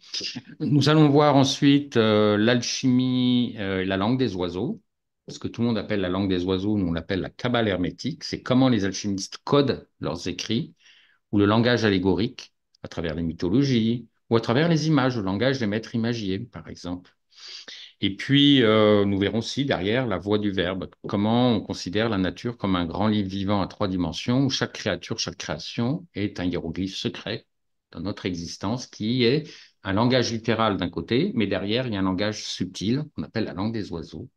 Nous allons voir ensuite euh, l'alchimie euh, et la langue des oiseaux, ce que tout le monde appelle la langue des oiseaux, nous on l'appelle la cabale hermétique, c'est comment les alchimistes codent leurs écrits, ou le langage allégorique, à travers les mythologies, ou à travers les images, le langage des maîtres imagiers, par exemple. Et puis, euh, nous verrons aussi derrière la voie du verbe, comment on considère la nature comme un grand livre vivant à trois dimensions, où chaque créature, chaque création est un hiéroglyphe secret dans notre existence, qui est un langage littéral d'un côté, mais derrière, il y a un langage subtil, qu'on appelle la langue des oiseaux,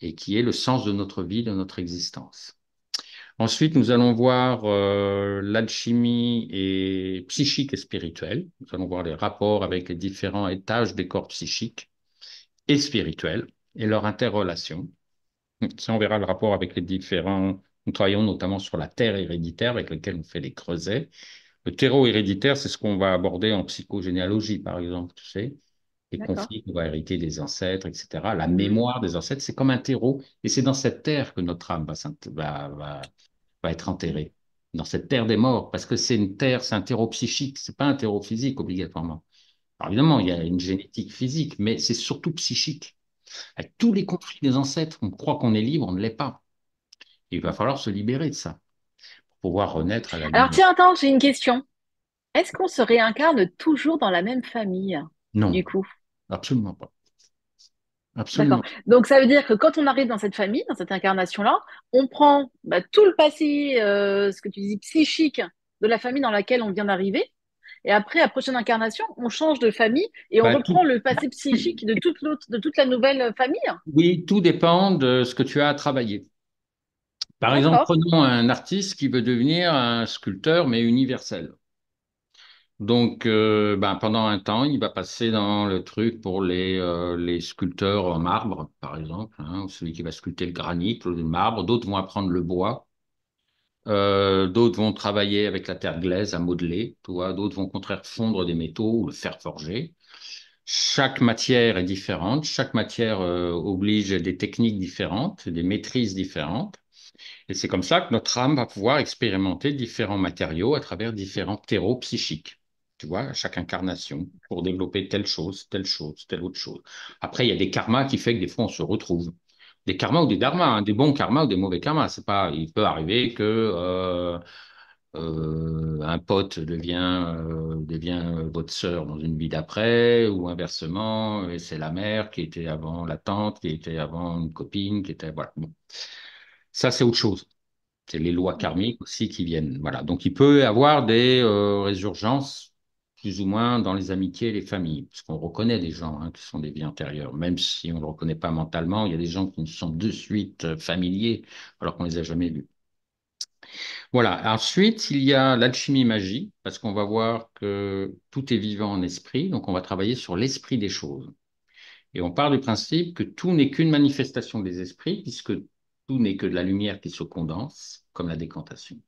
et qui est le sens de notre vie, de notre existence. Ensuite, nous allons voir euh, l'alchimie et psychique et spirituelle. Nous allons voir les rapports avec les différents étages des corps psychiques et spirituelle et leur interrelation. Ça, on verra le rapport avec les différents. Nous travaillons notamment sur la terre héréditaire avec laquelle on fait les creusets. Le terreau héréditaire, c'est ce qu'on va aborder en psychogénéalogie, par exemple, tu sais. Les conflits qu'on va hériter des ancêtres, etc. La mm. mémoire des ancêtres, c'est comme un terreau. Et c'est dans cette terre que notre âme va, va, être enterrée dans cette terre des morts, parce que c'est une terre, c'est un terreau psychique, c'est pas un terreau physique obligatoirement. Alors évidemment, il y a une génétique physique, mais c'est surtout psychique. À tous les conflits des ancêtres, on croit qu'on est libre, on ne l'est pas. il va falloir se libérer de ça pour pouvoir renaître à la Alors tiens, attends, j'ai une question. Est-ce qu'on se réincarne toujours dans la même famille Non. Du coup Absolument pas. Absolument. D'accord. Donc ça veut dire que quand on arrive dans cette famille, dans cette incarnation-là, on prend bah, tout le passé, euh, ce que tu dis, psychique de la famille dans laquelle on vient d'arriver, et après, à prochaine incarnation, on change de famille et on bah, reprend le passé psychique de toute, l'autre, de toute la nouvelle famille. Oui, tout dépend de ce que tu as à travailler. Par exemple, prenons un artiste qui veut devenir un sculpteur, mais universel. Donc, euh, ben, pendant un temps, il va passer dans le truc pour les, euh, les sculpteurs en marbre, par exemple, hein, celui qui va sculpter le granit le marbre. D'autres vont apprendre le bois. Euh, d'autres vont travailler avec la terre glaise à modeler, d'autres vont contraire fondre des métaux ou le faire forger Chaque matière est différente, chaque matière euh, oblige des techniques différentes, des maîtrises différentes. Et c'est comme ça que notre âme va pouvoir expérimenter différents matériaux à travers différents terreaux psychiques. Tu vois, à chaque incarnation, pour développer telle chose, telle chose, telle autre chose. Après, il y a des karmas qui fait que des fois on se retrouve des karmas ou des dharmas, hein, des bons karmas ou des mauvais karmas. C'est pas, il peut arriver que euh, euh, un pote devient, euh, devient votre sœur dans une vie d'après, ou inversement, et c'est la mère qui était avant la tante, qui était avant une copine, qui était voilà. Ça c'est autre chose. C'est les lois mmh. karmiques aussi qui viennent. Voilà. Donc il peut avoir des résurgences plus ou moins dans les amitiés et les familles, parce qu'on reconnaît des gens hein, qui sont des vies antérieures, même si on ne le reconnaît pas mentalement, il y a des gens qui nous sont de suite euh, familiers alors qu'on ne les a jamais vus. Voilà, ensuite, il y a l'alchimie magie, parce qu'on va voir que tout est vivant en esprit, donc on va travailler sur l'esprit des choses. Et on part du principe que tout n'est qu'une manifestation des esprits, puisque tout n'est que de la lumière qui se condense, comme la décantation.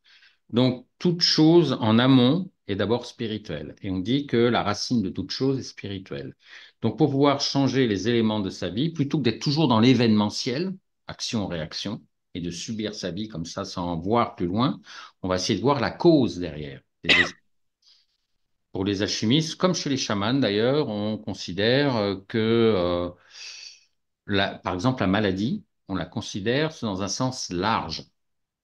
Donc, toute chose en amont est d'abord spirituel. Et on dit que la racine de toute chose est spirituelle. Donc pour pouvoir changer les éléments de sa vie, plutôt que d'être toujours dans l'événementiel, action-réaction, et de subir sa vie comme ça sans voir plus loin, on va essayer de voir la cause derrière. Pour les alchimistes, comme chez les chamans d'ailleurs, on considère euh, que, euh, par exemple, la maladie, on la considère dans un sens large.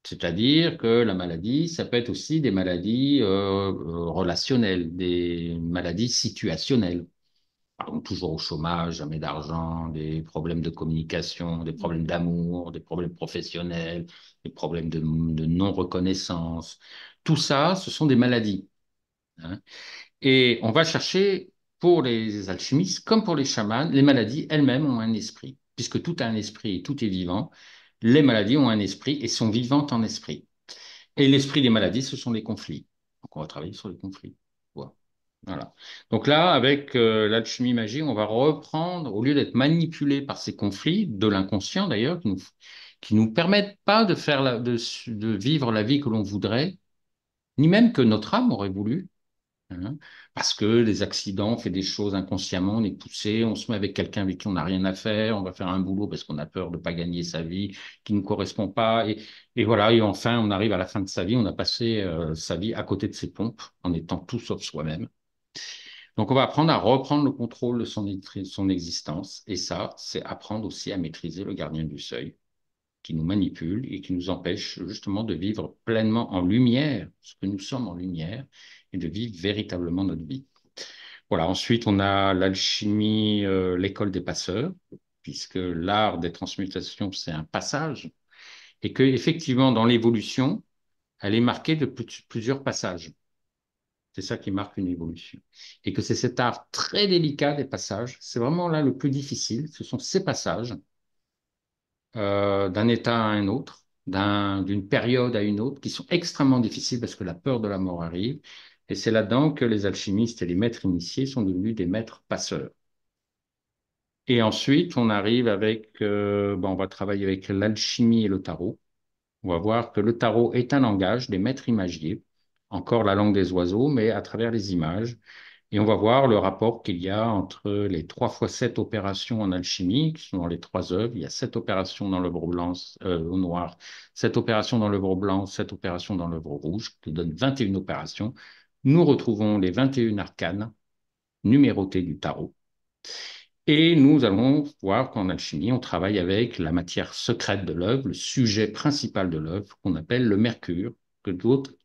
C'est-à-dire que la maladie, ça peut être aussi des maladies euh, euh, relationnelles, des maladies situationnelles. toujours au chômage, jamais d'argent, des problèmes de communication, des problèmes mm. d'amour, des problèmes professionnels, des problèmes de, non-reconnaissance. Tout ça, ce sont des maladies. Hein. Et on va chercher pour les alchimistes, comme pour les chamans, les maladies elles-mêmes ont un esprit, puisque tout a un esprit et tout est vivant les maladies ont un esprit et sont vivantes en esprit. Et l'esprit des maladies, ce sont les conflits. Donc on va travailler sur les conflits. Voilà. Donc là, avec euh, l'alchimie magique, on va reprendre, au lieu d'être manipulé par ces conflits, de l'inconscient d'ailleurs, qui nous, qui nous permettent pas de, faire de, vivre la vie que l'on voudrait, ni même que notre âme aurait voulu, hein, parce que les accidents, on fait des choses inconsciemment, on est poussé, on se met avec quelqu'un avec qui on n'a rien à faire, on va faire un boulot parce qu'on a peur de ne pas gagner sa vie, qui ne correspond pas. Et, voilà, et enfin, on arrive à la fin de sa vie, on a passé euh, sa vie à côté de ses pompes en étant tout sauf soi-même. Donc on va apprendre à reprendre le contrôle de son existence. Et ça, c'est apprendre aussi à maîtriser le gardien du seuil qui nous manipule et qui nous empêche justement de vivre pleinement en lumière, ce que nous sommes en lumière, et de vivre véritablement notre vie. Voilà, ensuite on a l'alchimie, euh, l'école des passeurs, puisque l'art des transmutations, c'est un passage, et que effectivement dans l'évolution, elle est marquée de plusieurs passages. C'est ça qui marque une évolution. Et que c'est cet art très délicat des passages, c'est vraiment là le plus difficile, ce sont ces passages euh, d'un état à un autre, d'une période à une autre, qui sont extrêmement difficiles parce que la peur de la mort arrive. Et c'est là-dedans que les alchimistes et les maîtres initiés sont devenus des maîtres passeurs. Et ensuite, on arrive avec, euh, ben, on va travailler avec l'alchimie et le tarot. On va voir que le tarot est un langage des maîtres imagiers, encore la langue des oiseaux, mais à travers les images. Et on va voir le rapport qu'il y a entre les trois fois 7 opérations en alchimie, qui sont dans les trois œuvres. Il y a 7 opérations dans l'œuvre blanc, euh, au noir, 7 opérations dans l'œuvre blanc, sept opérations dans l'œuvre rouge, qui donnent 21 opérations. Nous retrouvons les 21 arcanes numérotées du tarot. Et nous allons voir qu'en alchimie, on travaille avec la matière secrète de l'œuvre, le sujet principal de l'œuvre, qu'on appelle le mercure, que,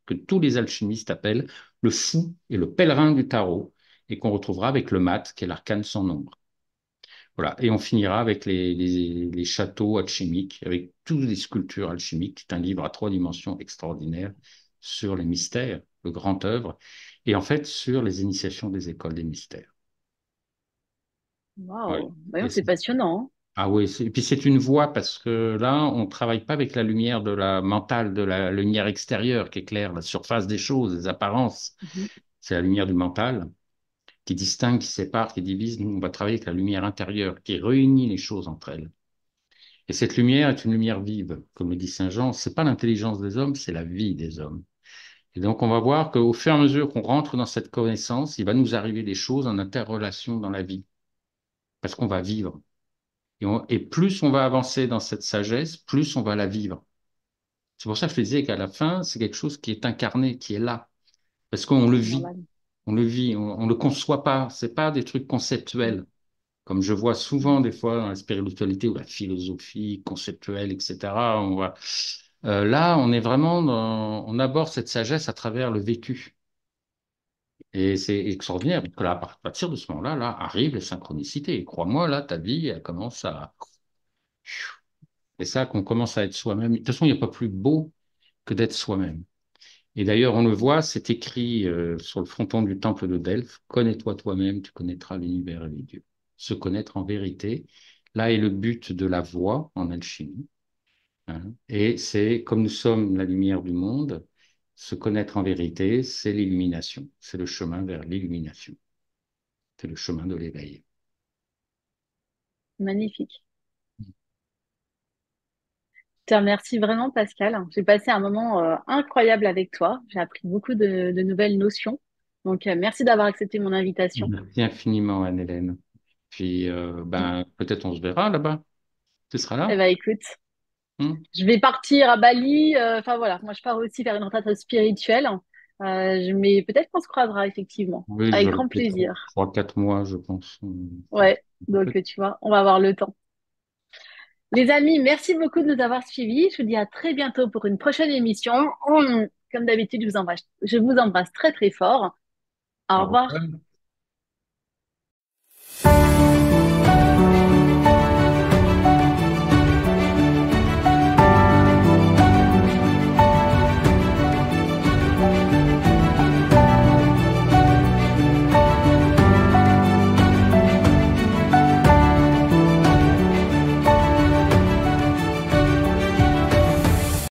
que tous les alchimistes appellent le fou et le pèlerin du tarot, et qu'on retrouvera avec le mat, qui est l'arcane sans nombre. Voilà. Et on finira avec les, châteaux alchimiques, avec toutes les sculptures alchimiques. C'est un livre à trois dimensions extraordinaire sur les mystères, le grand œuvre, et en fait sur les initiations des écoles des mystères. Waouh, bah c'est passionnant. Hein. Ah oui, et puis c'est une voie parce que là, on ne travaille pas avec la lumière de la mentale, de la lumière extérieure qui éclaire la surface des choses, les apparences. Mm-hmm. C'est la lumière du mental qui distingue, qui sépare, qui divise. Nous, on va travailler avec la lumière intérieure qui réunit les choses entre elles. Et cette lumière est une lumière vive, comme le dit Saint Jean. ce n'est pas l'intelligence des hommes, c'est la vie des hommes. Et donc, on va voir qu'au fur et à mesure qu'on rentre dans cette connaissance, il va nous arriver des choses en interrelation dans la vie, parce qu'on va vivre. Et, plus on va avancer dans cette sagesse, plus on va la vivre. C'est pour ça que je disais qu'à la fin, c'est quelque chose qui est incarné, qui est là, parce qu'on le vit on le vit, on, ne le conçoit pas. C'est pas des trucs conceptuels, comme je vois souvent des fois dans la spiritualité ou la philosophie conceptuelle, etc. On euh, là, on est vraiment, on aborde cette sagesse à travers le vécu. Et c'est extraordinaire parce que là, à partir de ce moment-là, là arrivent les synchronicités. Et crois-moi, là, ta vie, elle commence à. C'est ça qu'on commence à être soi-même. De toute façon, il n'y a pas plus beau que d'être soi-même. Et d'ailleurs, on le voit, c'est écrit euh, sur le fronton du temple de Delphes, connais-toi toi-même, tu connaîtras l'univers et les dieux. Se connaître en vérité, là est le but de la voie en alchimie. Hein. Et c'est comme nous sommes la lumière du monde, se connaître en vérité, c'est l'illumination, c'est le chemin vers l'illumination, c'est le chemin de l'éveil. Magnifique. Merci te vraiment, Pascal. J'ai passé un moment euh, incroyable avec toi. J'ai appris beaucoup de, nouvelles notions. Donc, euh, merci d'avoir accepté mon invitation. Merci infiniment, Anne-Hélène. Puis, euh, ben, peut-être on se verra là-bas. Tu seras là Eh bien écoute, hmm? je vais partir à Bali. Enfin, voilà, moi, je pars aussi faire une retraite spirituelle. mais peut-être qu'on se croisera, effectivement. avec grand plaisir. Trois, quatre mois, je pense. Ouais, donc, tu vois, on va avoir le temps. Les amis, merci beaucoup de nous avoir suivis. Je vous dis à très bientôt pour une prochaine émission. comme d'habitude, je vous embrasse très très fort. Au, revoir.